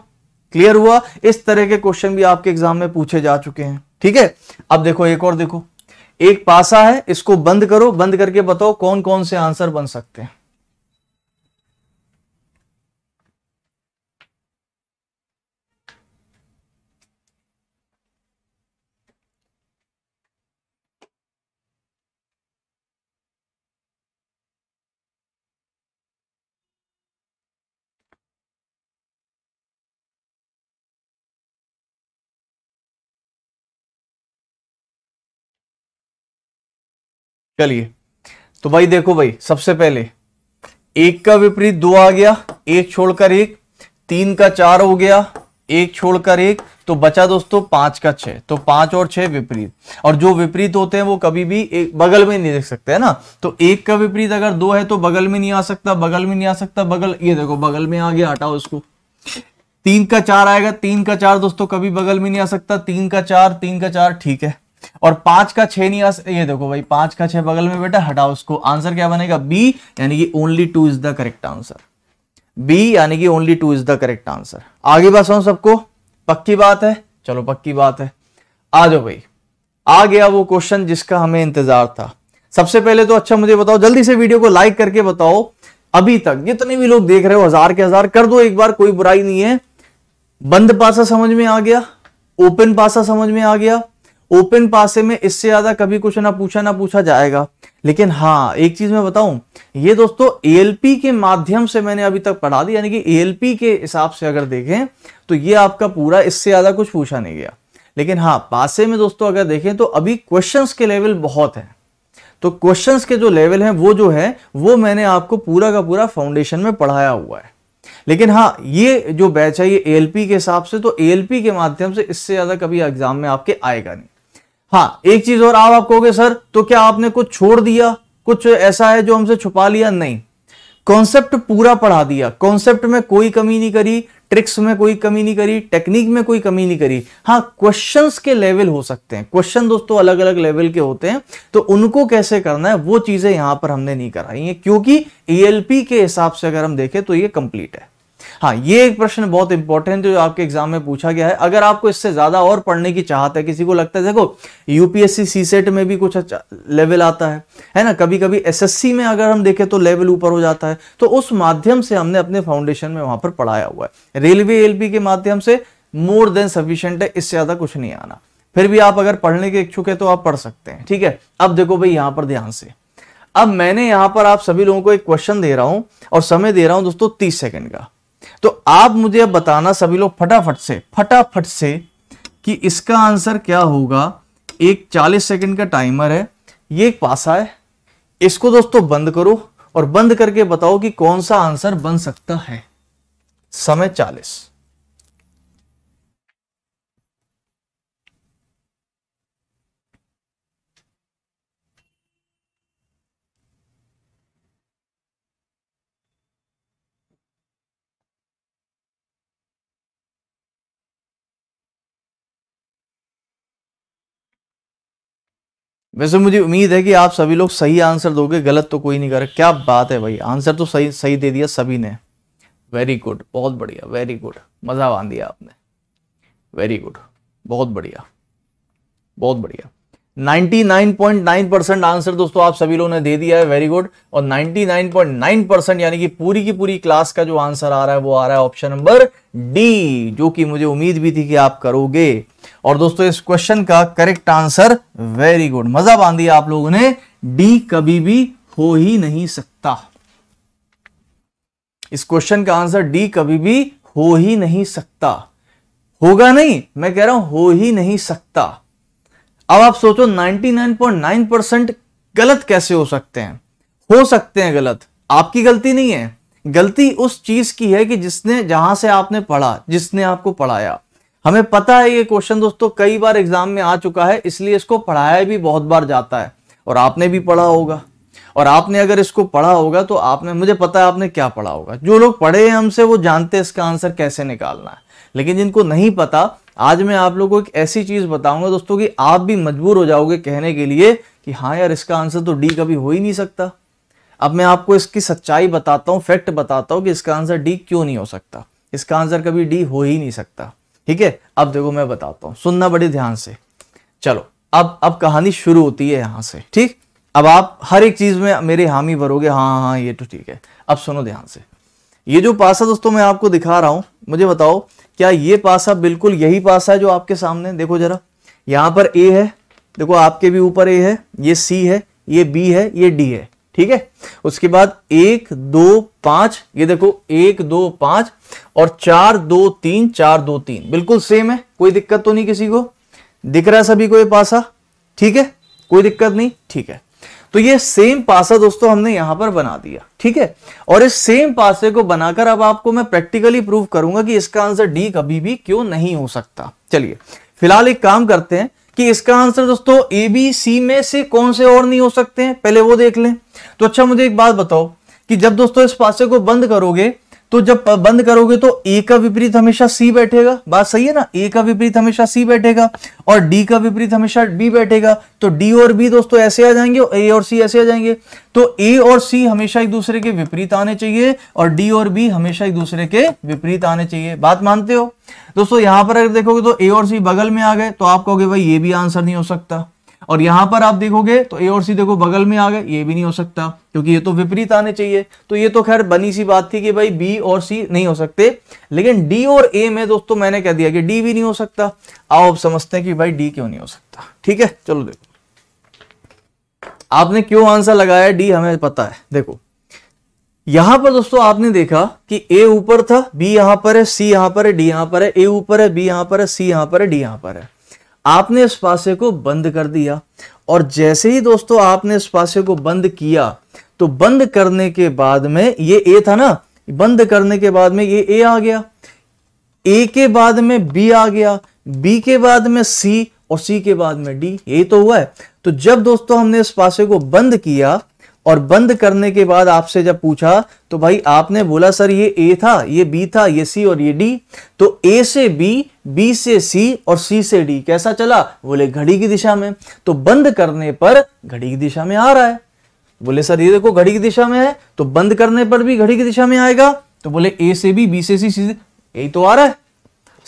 क्लियर हुआ इस तरह के क्वेश्चन भी आपके एग्जाम में पूछे जा चुके हैं ठीक है अब देखो एक और देखो एक पासा है इसको बंद करो बंद करके बताओ कौन कौन से आंसर बन सकते हैं चलिए तो भाई देखो भाई सबसे पहले एक का विपरीत दो आ गया एक छोड़कर एक तीन का चार हो गया एक छोड़कर एक तो बचा दोस्तों पांच का छह तो पांच और छह विपरीत और जो विपरीत होते हैं वो कभी भी एक बगल में नहीं देख सकते है ना तो एक का विपरीत अगर दो है तो बगल में नहीं आ सकता बगल में नहीं आ सकता बगल ये देखो बगल में आ गया हटाओ उसको तीन का चार आएगा तीन का चार दोस्तों कभी बगल में नहीं आ सकता तीन का चार तीन का चार ठीक है और पांच का छह नहीं आ ये देखो भाई पांच का छह बगल में बेटा हटाओ उसको आंसर क्या बनेगा बी यानी कि only two is the correct answer B यानी कि only two is the correct answer आगे बस हूं सबको पक्की बात है चलो पक्की बात है आ जाओ भाई आ गया वो क्वेश्चन जिसका हमें इंतजार था सबसे पहले तो अच्छा मुझे बताओ जल्दी से वीडियो को लाइक करके बताओ अभी तक जितने भी लोग देख रहे हो हजार के हजार कर दो एक बार कोई बुराई नहीं है बंद पासा समझ में आ गया ओपन पासा समझ में आ गया ओपन पासे में इससे ज्यादा कभी कुछ ना पूछा ना पूछा जाएगा लेकिन हाँ एक चीज मैं बताऊं ये दोस्तों एएलपी के माध्यम से मैंने अभी तक पढ़ा दी यानी कि एएलपी के हिसाब से अगर देखें तो ये आपका पूरा इससे ज्यादा कुछ पूछा नहीं गया लेकिन हाँ पासे में दोस्तों अगर देखें तो अभी क्वेश्चन के लेवल बहुत है तो क्वेश्चन के जो लेवल है वो जो है वो मैंने आपको पूरा का पूरा फाउंडेशन में पढ़ाया हुआ है लेकिन हाँ ये जो बैच है ये एएलपी के हिसाब से तो एएलपी के माध्यम से इससे ज्यादा कभी एग्जाम में आपके आएगा नहीं हाँ एक चीज और आप कहोगे सर तो क्या आपने कुछ छोड़ दिया कुछ ऐसा है जो हमसे छुपा लिया नहीं कॉन्सेप्ट पूरा पढ़ा दिया कॉन्सेप्ट में कोई कमी नहीं करी ट्रिक्स में कोई कमी नहीं करी टेक्निक में कोई कमी नहीं करी हाँ क्वेश्चंस के लेवल हो सकते हैं क्वेश्चन दोस्तों अलग अलग लेवल के होते हैं तो उनको कैसे करना है वो चीजें यहां पर हमने नहीं कराई हैं क्योंकि ई के हिसाब से अगर हम देखें तो ये कंप्लीट है हाँ ये एक प्रश्न बहुत इंपॉर्टेंट जो आपके एग्जाम में पूछा गया है अगर आपको इससे ज्यादा और पढ़ने की चाहत है किसी को लगता है देखो यूपीएससी सी सेट में भी कुछ अच्छा लेवल आता है है ना कभी कभी एसएससी में अगर हम देखें तो लेवल ऊपर हो जाता है तो उस माध्यम से हमने अपने फाउंडेशन में वहां पर पढ़ाया हुआ है रेलवे एल के माध्यम से मोर देन सफिशियंट है इससे ज्यादा कुछ नहीं आना फिर भी आप अगर पढ़ने के इच्छुक है तो आप पढ़ सकते हैं ठीक है अब देखो भाई यहां पर ध्यान से अब मैंने यहां पर आप सभी लोगों को एक क्वेश्चन दे रहा हूं और समय दे रहा हूं दोस्तों तीस सेकंड का तो आप मुझे अब बताना सभी लोग फटाफट से फटाफट से कि इसका आंसर क्या होगा एक 40 सेकंड का टाइमर है ये एक पासा है इसको दोस्तों बंद करो और बंद करके बताओ कि कौन सा आंसर बन सकता है समय 40 वैसे मुझे उम्मीद है कि आप सभी लोग सही आंसर दोगे गलत तो कोई नहीं रहा क्या बात है भाई आंसर तो सही सही दे दिया सभी ने वेरी गुड बहुत बढ़िया वेरी गुड मज़ा बांध दिया आपने वेरी गुड बहुत बढ़िया बहुत बढ़िया 99.9 परसेंट आंसर दोस्तों आप सभी लोगों ने दे दिया है वेरी गुड और 99.9 परसेंट यानी कि पूरी की पूरी क्लास का जो आंसर आ रहा है वो आ रहा है ऑप्शन नंबर डी जो कि मुझे उम्मीद भी थी कि आप करोगे और दोस्तों इस क्वेश्चन का करेक्ट आंसर वेरी गुड मजा बांध दिया आप लोगों ने डी कभी भी हो ही नहीं सकता इस क्वेश्चन का आंसर डी कभी भी हो ही नहीं सकता होगा नहीं मैं कह रहा हूं हो ही नहीं सकता अब आप सोचो 99.9 परसेंट गलत कैसे हो सकते हैं हो सकते हैं गलत आपकी गलती नहीं है गलती उस चीज की है कि जिसने जहां से आपने पढ़ा जिसने आपको पढ़ाया हमें पता है ये क्वेश्चन दोस्तों कई बार एग्जाम में आ चुका है इसलिए इसको पढ़ाया भी बहुत बार जाता है और आपने भी पढ़ा होगा और आपने अगर इसको पढ़ा होगा तो आपने मुझे पता है आपने क्या पढ़ा होगा जो लोग पढ़े हैं हमसे वो जानते हैं इसका आंसर कैसे निकालना है लेकिन जिनको नहीं पता आज मैं आप लोगों को एक ऐसी चीज़ बताऊंगा दोस्तों कि आप भी मजबूर हो जाओगे कहने के लिए कि हाँ यार इसका आंसर तो डी कभी हो ही नहीं सकता अब मैं आपको इसकी सच्चाई बताता हूँ फैक्ट बताता हूँ कि इसका आंसर डी क्यों नहीं हो सकता इसका आंसर कभी डी हो ही नहीं सकता ठीक है अब देखो मैं बताता हूँ सुनना बड़े ध्यान से चलो अब अब कहानी शुरू होती है यहाँ से ठीक अब आप हर एक चीज़ में मेरे हामी भरोगे हाँ हाँ, हाँ ये तो ठीक है अब सुनो ध्यान से ये जो पासा दोस्तों मैं आपको दिखा रहा हूँ मुझे बताओ क्या ये पासा बिल्कुल यही पासा है जो आपके सामने देखो जरा यहां पर ए है देखो आपके भी ऊपर ए है ये सी है ये बी है ये डी है ठीक है उसके बाद एक दो पांच ये देखो एक दो पांच और चार दो तीन चार दो तीन बिल्कुल सेम है कोई दिक्कत तो नहीं किसी को दिख रहा है सभी को ये पासा ठीक है कोई दिक्कत नहीं ठीक है तो ये सेम पासा दोस्तों हमने यहां पर बना दिया ठीक है और इस सेम पासे को बनाकर अब आपको मैं प्रैक्टिकली प्रूव करूंगा कि इसका आंसर डी कभी भी क्यों नहीं हो सकता चलिए फिलहाल एक काम करते हैं कि इसका आंसर दोस्तों ए बी सी में से कौन से और नहीं हो सकते हैं पहले वो देख लें तो अच्छा मुझे एक बात बताओ कि जब दोस्तों इस पासे को बंद करोगे तो जब बंद करोगे तो ए का विपरीत हमेशा सी बैठेगा बात सही है ना ए का विपरीत हमेशा सी बैठेगा और डी का विपरीत हमेशा बी बैठेगा तो डी और बी दोस्तों ऐसे आ जाएंगे और ए और सी ऐसे आ जाएंगे तो ए और सी हमेशा एक दूसरे के विपरीत आने चाहिए और डी और बी हमेशा एक दूसरे के विपरीत आने चाहिए बात मानते हो दोस्तों यहां पर अगर देखोगे तो ए और सी बगल में आ गए तो आप कहोगे भाई ये भी आंसर नहीं हो सकता और यहां पर आप देखोगे तो ए और सी देखो बगल में आ गए ये भी नहीं हो सकता क्योंकि ये तो विपरीत आने चाहिए तो ये तो खैर बनी सी बात थी कि भाई बी और सी नहीं हो सकते लेकिन डी और ए में दोस्तों मैंने कह दिया कि डी भी नहीं हो सकता आओ आप समझते हैं कि भाई डी क्यों नहीं हो सकता ठीक है चलो देखो आपने क्यों आंसर लगाया डी हमें पता है देखो यहां पर दोस्तों आपने देखा कि ए ऊपर था बी यहां पर है सी यहां पर है डी यहां पर है ए ऊपर है बी यहां पर है सी यहां पर है डी यहां पर है आपने इस पासे को बंद कर दिया और जैसे ही दोस्तों आपने इस पासे को बंद किया तो बंद करने के बाद में ये ए था ना बंद करने के बाद में ये ए आ गया ए के बाद में बी आ गया बी के बाद में सी और सी के बाद में डी यही तो हुआ है तो जब दोस्तों हमने इस पासे को बंद किया और बंद करने के बाद आपसे जब पूछा तो भाई आपने बोला सर ये ए था ये बी था ये सी और ये डी तो ए से बी बी से सी और सी से डी कैसा चला बोले घड़ी की दिशा में तो बंद करने पर घड़ी की दिशा में आ रहा है बोले सर ये देखो घड़ी की दिशा में है तो बंद करने पर भी घड़ी की दिशा में आएगा तो बोले ए से बी बी से सी सी यही तो आ रहा है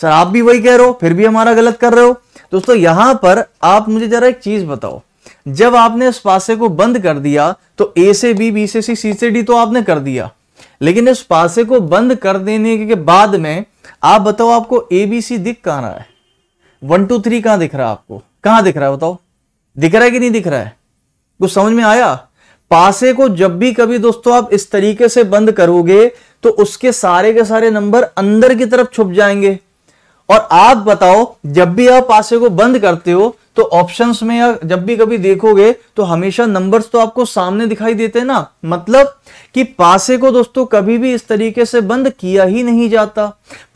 सर आप भी वही कह रहे हो फिर भी हमारा गलत कर रहे हो दोस्तों यहां पर आप मुझे जरा एक चीज बताओ जब आपने इस पासे को बंद कर दिया तो ए से बी बी से सी सी से डी तो आपने कर दिया लेकिन इस पासे को बंद कर देने के बाद में आप बताओ आपको ए बी सी दिख कहां रहा है वन टू थ्री कहां दिख रहा है आपको कहां दिख रहा है बताओ दिख रहा है कि नहीं दिख रहा है कुछ समझ में आया पासे को जब भी कभी दोस्तों आप इस तरीके से बंद करोगे तो उसके सारे के सारे नंबर अंदर की तरफ छुप जाएंगे और आप बताओ जब भी आप पासे को बंद करते हो तो ऑप्शंस में या जब भी कभी देखोगे तो हमेशा नंबर्स तो आपको सामने दिखाई देते हैं ना मतलब कि पासे को दोस्तों कभी भी इस तरीके से बंद किया ही नहीं जाता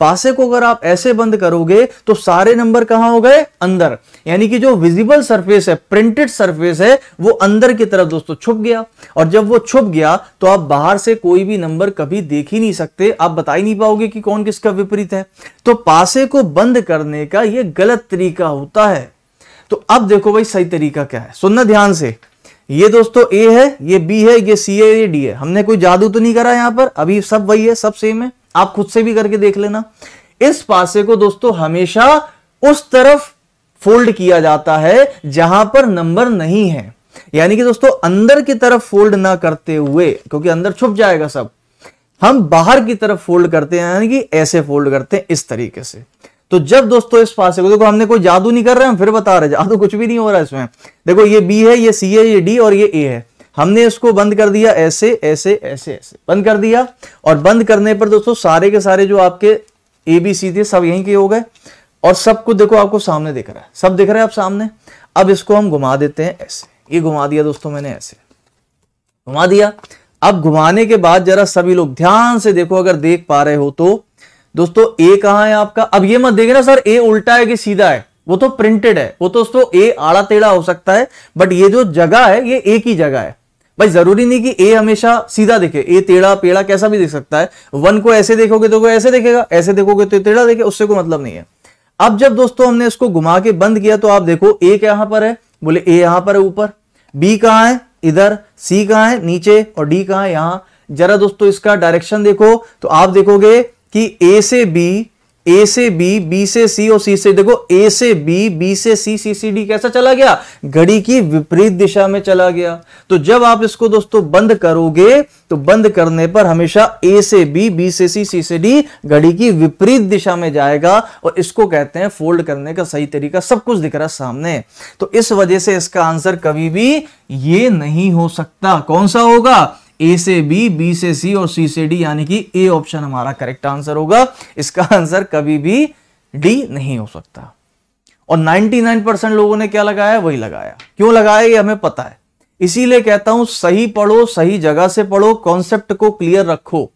पासे को अगर आप ऐसे बंद करोगे तो सारे नंबर कहां हो गए अंदर यानी कि जो विजिबल सरफेस है प्रिंटेड सरफेस है वो अंदर की तरफ दोस्तों छुप गया और जब वो छुप गया तो आप बाहर से कोई भी नंबर कभी देख ही नहीं सकते आप बता ही नहीं पाओगे कि कौन किसका विपरीत है तो पासे को बंद करने का यह गलत तरीका होता है तो अब देखो भाई सही तरीका क्या है सुनना ध्यान से ये दोस्तों ए है ये बी है ये सी है ये डी है हमने कोई जादू तो नहीं करा यहां पर अभी सब वही है सब सेम है आप खुद से भी करके देख लेना इस पासे को दोस्तों हमेशा उस तरफ फोल्ड किया जाता है जहां पर नंबर नहीं है यानी कि दोस्तों अंदर की तरफ फोल्ड ना करते हुए क्योंकि अंदर छुप जाएगा सब हम बाहर की तरफ फोल्ड करते हैं यानी कि ऐसे फोल्ड करते हैं इस तरीके से तो जब दोस्तों इस पास देखो हमने कोई जादू नहीं कर रहे हम फिर बता रहे जादू कुछ भी नहीं हो रहा है इसमें देखो ये बी है ये सी है ये डी और ये ए है हमने इसको बंद कर दिया ऐसे ऐसे ऐसे ऐसे बंद कर दिया और बंद करने पर दोस्तों सारे के सारे जो आपके ए बी सी थे सब यहीं के हो गए और सब कुछ देखो आपको सामने दिख रहा है सब दिख रहा है आप सामने अब इसको हम घुमा देते हैं ऐसे ये घुमा दिया दोस्तों मैंने ऐसे घुमा दिया अब घुमाने के बाद जरा सभी लोग ध्यान से देखो अगर देख पा रहे हो तो दोस्तों ए कहा है आपका अब ये मत देखे ना सर ए उल्टा है कि सीधा है वो तो प्रिंटेड है वो तो दोस्तों ए आड़ा टेढ़ा हो सकता है बट ये जो जगह है ये ए की जगह है भाई जरूरी नहीं कि ए हमेशा सीधा दिखे ए टेढ़ा पेड़ा कैसा भी दिख सकता है वन को ऐसे देखोगे तो कोई ऐसे देखेगा ऐसे देखोगे तो टेढ़ा देखे उससे कोई मतलब नहीं है अब जब दोस्तों हमने इसको घुमा के बंद किया तो आप देखो ए कहां पर है बोले ए यहां पर है ऊपर बी कहाँ है इधर सी कहाँ है नीचे और डी कहाँ है यहां जरा दोस्तों इसका डायरेक्शन देखो तो आप देखोगे कि ए से बी ए से बी बी से सी और सी से देखो ए से बी बी से सी सी सी डी कैसा चला गया घड़ी की विपरीत दिशा में चला गया तो जब आप इसको दोस्तों बंद करोगे तो बंद करने पर हमेशा ए से बी बी से सी सी से डी घड़ी की विपरीत दिशा में जाएगा और इसको कहते हैं फोल्ड करने का सही तरीका सब कुछ दिख रहा है सामने तो इस वजह से इसका आंसर कभी भी ये नहीं हो सकता कौन सा होगा ए से बी बी से सी और सी से डी यानी कि ए ऑप्शन हमारा करेक्ट आंसर होगा इसका आंसर कभी भी डी नहीं हो सकता और 99 परसेंट लोगों ने क्या लगाया वही लगाया क्यों लगाया ये हमें पता है इसीलिए कहता हूं सही पढ़ो सही जगह से पढ़ो कॉन्सेप्ट को क्लियर रखो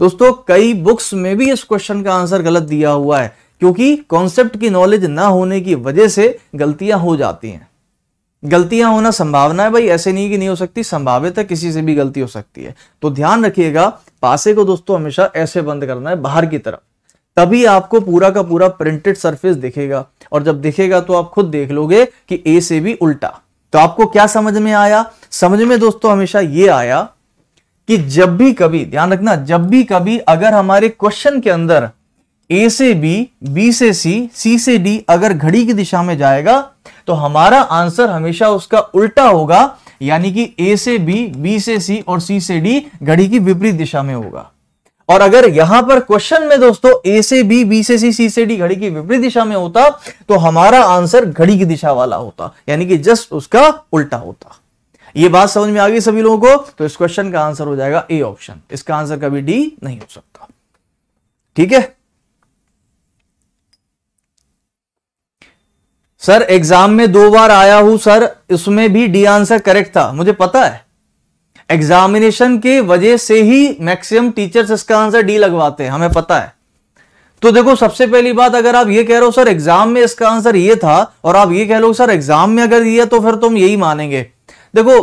दोस्तों कई बुक्स में भी इस क्वेश्चन का आंसर गलत दिया हुआ है क्योंकि कॉन्सेप्ट की नॉलेज ना होने की वजह से गलतियां हो जाती हैं गलतियां होना संभावना है भाई ऐसे नहीं कि नहीं हो सकती संभावित है किसी से भी गलती हो सकती है तो ध्यान रखिएगा पासे को दोस्तों हमेशा ऐसे बंद करना है बाहर की तरफ तभी आपको पूरा का पूरा प्रिंटेड सरफेस दिखेगा और जब दिखेगा तो आप खुद देख लोगे कि ए से भी उल्टा तो आपको क्या समझ में आया समझ में दोस्तों हमेशा ये आया कि जब भी कभी ध्यान रखना जब भी कभी अगर हमारे क्वेश्चन के अंदर ए से बी बी से सी सी से डी अगर घड़ी की दिशा में जाएगा तो हमारा आंसर हमेशा उसका उल्टा होगा यानी कि ए से बी बी से सी और सी से डी घड़ी की विपरीत दिशा में होगा और अगर यहां पर क्वेश्चन में दोस्तों ए से बी बी से सी सी से डी घड़ी की विपरीत दिशा में होता तो हमारा आंसर घड़ी की दिशा वाला होता यानी कि जस्ट उसका उल्टा होता यह बात समझ में आ गई सभी लोगों को तो इस क्वेश्चन का आंसर हो जाएगा ए ऑप्शन इसका आंसर कभी डी नहीं हो सकता ठीक है सर एग्जाम में दो बार आया हूं सर उसमें भी डी आंसर करेक्ट था मुझे पता है एग्जामिनेशन के वजह से ही मैक्सिमम टीचर्स इसका आंसर डी लगवाते हैं हमें पता है तो देखो सबसे पहली बात अगर आप ये कह रहे हो सर एग्जाम में इसका आंसर ये था और आप ये कह लो सर एग्जाम में अगर ये तो फिर तुम यही मानेंगे देखो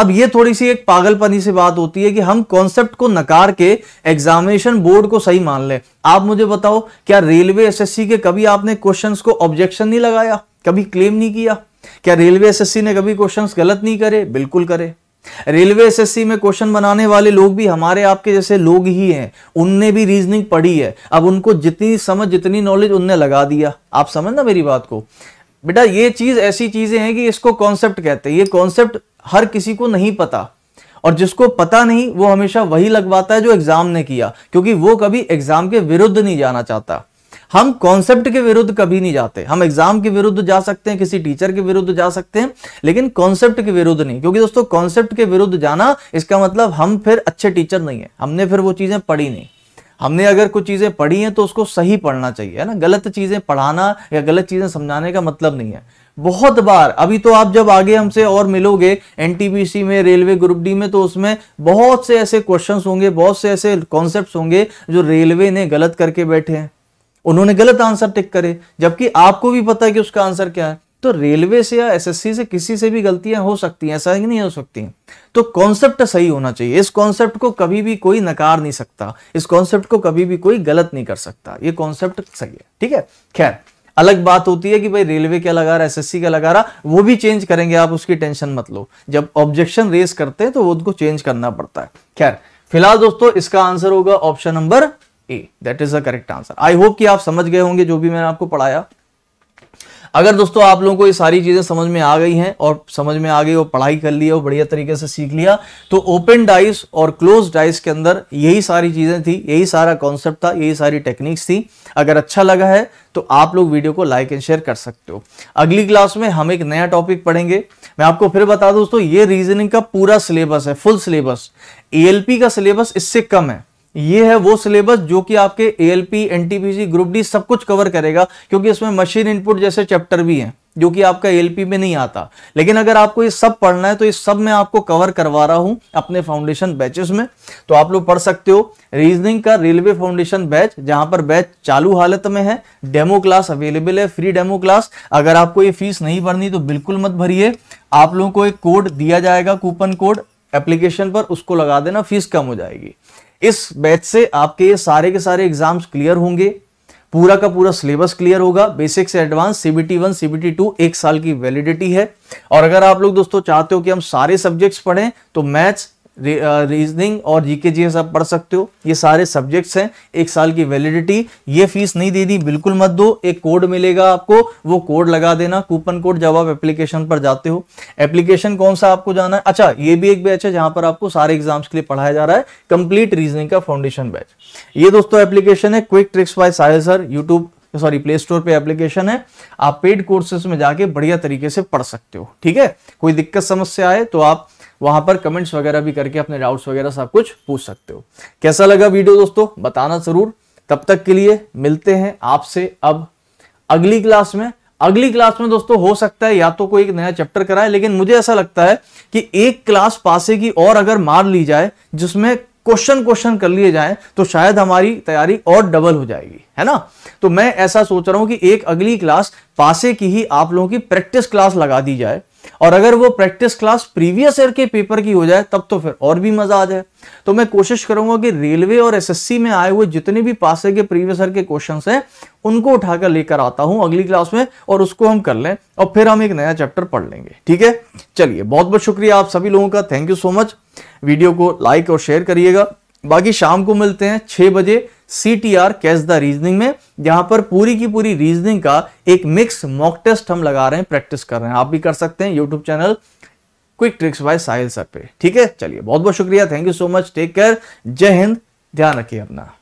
अब ये थोड़ी सी एक पागलपनी सी बात होती है कि हम कॉन्सेप्ट को नकार के एग्जामिनेशन बोर्ड को सही मान ले आप मुझे बताओ क्या रेलवे एसएससी के कभी आपने क्वेश्चंस को ऑब्जेक्शन नहीं लगाया कभी क्लेम नहीं किया क्या रेलवे एसएससी ने कभी क्वेश्चंस गलत नहीं करे बिल्कुल करे रेलवे एसएससी में क्वेश्चन बनाने वाले लोग भी हमारे आपके जैसे लोग ही हैं उनने भी रीजनिंग पढ़ी है अब उनको जितनी समझ जितनी नॉलेज उनने लगा दिया आप समझ ना मेरी बात को बेटा ये चीज़ ऐसी चीज़ें हैं कि इसको कॉन्सेप्ट कहते हैं ये कॉन्सेप्ट हर किसी को नहीं पता और जिसको पता नहीं वो हमेशा वही लगवाता है जो एग्ज़ाम ने किया क्योंकि वो कभी एग्ज़ाम के विरुद्ध नहीं जाना चाहता हम कॉन्सेप्ट के विरुद्ध कभी नहीं जाते हम एग्जाम के विरुद्ध जा सकते हैं किसी टीचर के विरुद्ध जा सकते हैं लेकिन कॉन्सेप्ट के विरुद्ध नहीं क्योंकि दोस्तों कॉन्सेप्ट के विरुद्ध जाना इसका मतलब हम फिर अच्छे टीचर नहीं है हमने फिर वो चीजें पढ़ी नहीं हमने अगर कुछ चीज़ें पढ़ी हैं तो उसको सही पढ़ना चाहिए है ना गलत चीज़ें पढ़ाना या गलत चीज़ें समझाने का मतलब नहीं है बहुत बार अभी तो आप जब आगे हमसे और मिलोगे एनटीपीसी में रेलवे ग्रुप डी में तो उसमें बहुत से ऐसे क्वेश्चंस होंगे बहुत से ऐसे कॉन्सेप्ट्स होंगे जो रेलवे ने गलत करके बैठे हैं उन्होंने गलत आंसर टिक करे जबकि आपको भी पता है कि उसका आंसर क्या है तो रेलवे से या एसएससी से किसी से भी गलतियां हो सकती हैं ऐसा ही नहीं हो सकती हैं तो कॉन्सेप्ट सही होना चाहिए इस कॉन्सेप्ट को कभी भी कोई नकार नहीं सकता इस कॉन्सेप्ट को कभी भी कोई गलत नहीं कर सकता ये कॉन्सेप्ट सही है ठीक है खैर अलग बात होती है कि भाई रेलवे क्या लगा रहा है एस क्या लगा रहा वो भी चेंज करेंगे आप उसकी टेंशन मत लो जब ऑब्जेक्शन रेस करते हैं तो उनको चेंज करना पड़ता है खैर फिलहाल दोस्तों इसका आंसर होगा option number A that is the correct answer I hope कि आप समझ गए होंगे जो भी मैंने आपको पढ़ाया अगर दोस्तों आप लोगों को ये सारी चीज़ें समझ में आ गई हैं और समझ में आ गई और पढ़ाई कर ली और बढ़िया तरीके से सीख लिया तो ओपन डाइस और क्लोज डाइस के अंदर यही सारी चीज़ें थी यही सारा कॉन्सेप्ट था यही सारी टेक्निक्स थी अगर अच्छा लगा है तो आप लोग वीडियो को लाइक एंड शेयर कर सकते हो अगली क्लास में हम एक नया टॉपिक पढ़ेंगे मैं आपको फिर बता दूं दोस्तों ये रीजनिंग का पूरा सिलेबस है फुल सिलेबस ए का सिलेबस इससे कम है ये है वो सिलेबस जो कि आपके एएलपी एनटीपीसी ग्रुप डी सब कुछ कवर करेगा क्योंकि इसमें मशीन इनपुट जैसे चैप्टर भी हैं जो कि आपका एलपी में नहीं आता लेकिन अगर आपको ये सब पढ़ना है तो इस सब मैं आपको कवर करवा रहा हूं अपने फाउंडेशन बैचेस में तो आप लोग पढ़ सकते हो रीजनिंग का रेलवे फाउंडेशन बैच जहां पर बैच चालू हालत में है डेमो क्लास अवेलेबल है फ्री डेमो क्लास अगर आपको ये फीस नहीं भरनी तो बिल्कुल मत भरिए आप लोगों को एक कोड दिया जाएगा कूपन कोड एप्लीकेशन पर उसको लगा देना फीस कम हो जाएगी इस बैच से आपके सारे के सारे एग्जाम्स क्लियर होंगे पूरा का पूरा सिलेबस क्लियर होगा बेसिक से advance CBT one CBT two एक साल की वैलिडिटी है और अगर आप लोग दोस्तों चाहते हो कि हम सारे सब्जेक्ट्स पढ़ें तो मैथ्स रीजनिंग और जीके जी आप पढ़ सकते हो ये सारे सब्जेक्ट्स हैं एक साल की वैलिडिटी ये फीस नहीं दे दी बिल्कुल मत दो एक कोड मिलेगा आपको वो कोड लगा देना कूपन कोड जब आप एप्लीकेशन पर जाते हो एप्लीकेशन कौन सा आपको जाना है अच्छा ये भी एक बैच है जहां पर आपको सारे एग्जाम्स के लिए पढ़ाया जा रहा है कंप्लीट रीजनिंग का फाउंडेशन बैच ये दोस्तों एप्लीकेशन है quick tricks by Sahil sir YouTube sorry play store पे एप्लीकेशन है आप पेड कोर्सेज में जाके बढ़िया तरीके से पढ़ सकते हो ठीक है कोई दिक्कत समस्या आए तो आप वहां पर कमेंट्स वगैरह भी करके अपने डाउट्स वगैरह सब कुछ पूछ सकते हो कैसा लगा वीडियो दोस्तों बताना जरूर तब तक के लिए मिलते हैं आपसे अब अगली क्लास में अगली क्लास में दोस्तों हो सकता है या तो कोई एक नया चैप्टर कराए लेकिन मुझे ऐसा लगता है कि एक क्लास पासे की और अगर मार ली जाए जिसमें क्वेश्चन क्वेश्चन कर लिए जाए तो शायद हमारी तैयारी और डबल हो जाएगी है ना तो मैं ऐसा सोच रहा हूं कि एक अगली क्लास पासे की ही आप लोगों की प्रैक्टिस क्लास लगा दी जाए और अगर वो प्रैक्टिस क्लास प्रीवियस ईयर के पेपर की हो जाए तब तो फिर और भी मजा आ जाए तो मैं कोशिश करूंगा कि रेलवे और एसएससी में आए हुए जितने भी पास के प्रीवियस ईयर के क्वेश्चन हैं उनको उठाकर लेकर आता हूं अगली क्लास में और उसको हम कर लें और फिर हम एक नया चैप्टर पढ़ लेंगे ठीक है चलिए बहुत बहुत शुक्रिया आप सभी लोगों का thank you so much video को लाइक और शेयर करिएगा बाकी शाम को मिलते हैं छह बजे C T R catch the reasoning में जहां पर पूरी की पूरी रीजनिंग का एक मिक्स मॉक टेस्ट हम लगा रहे हैं प्रैक्टिस कर रहे हैं आप भी कर सकते हैं YouTube channel quick tricks by Sahil sir पे ठीक है चलिए बहुत बहुत शुक्रिया thank you so much take care जय हिंद ध्यान रखिए अपना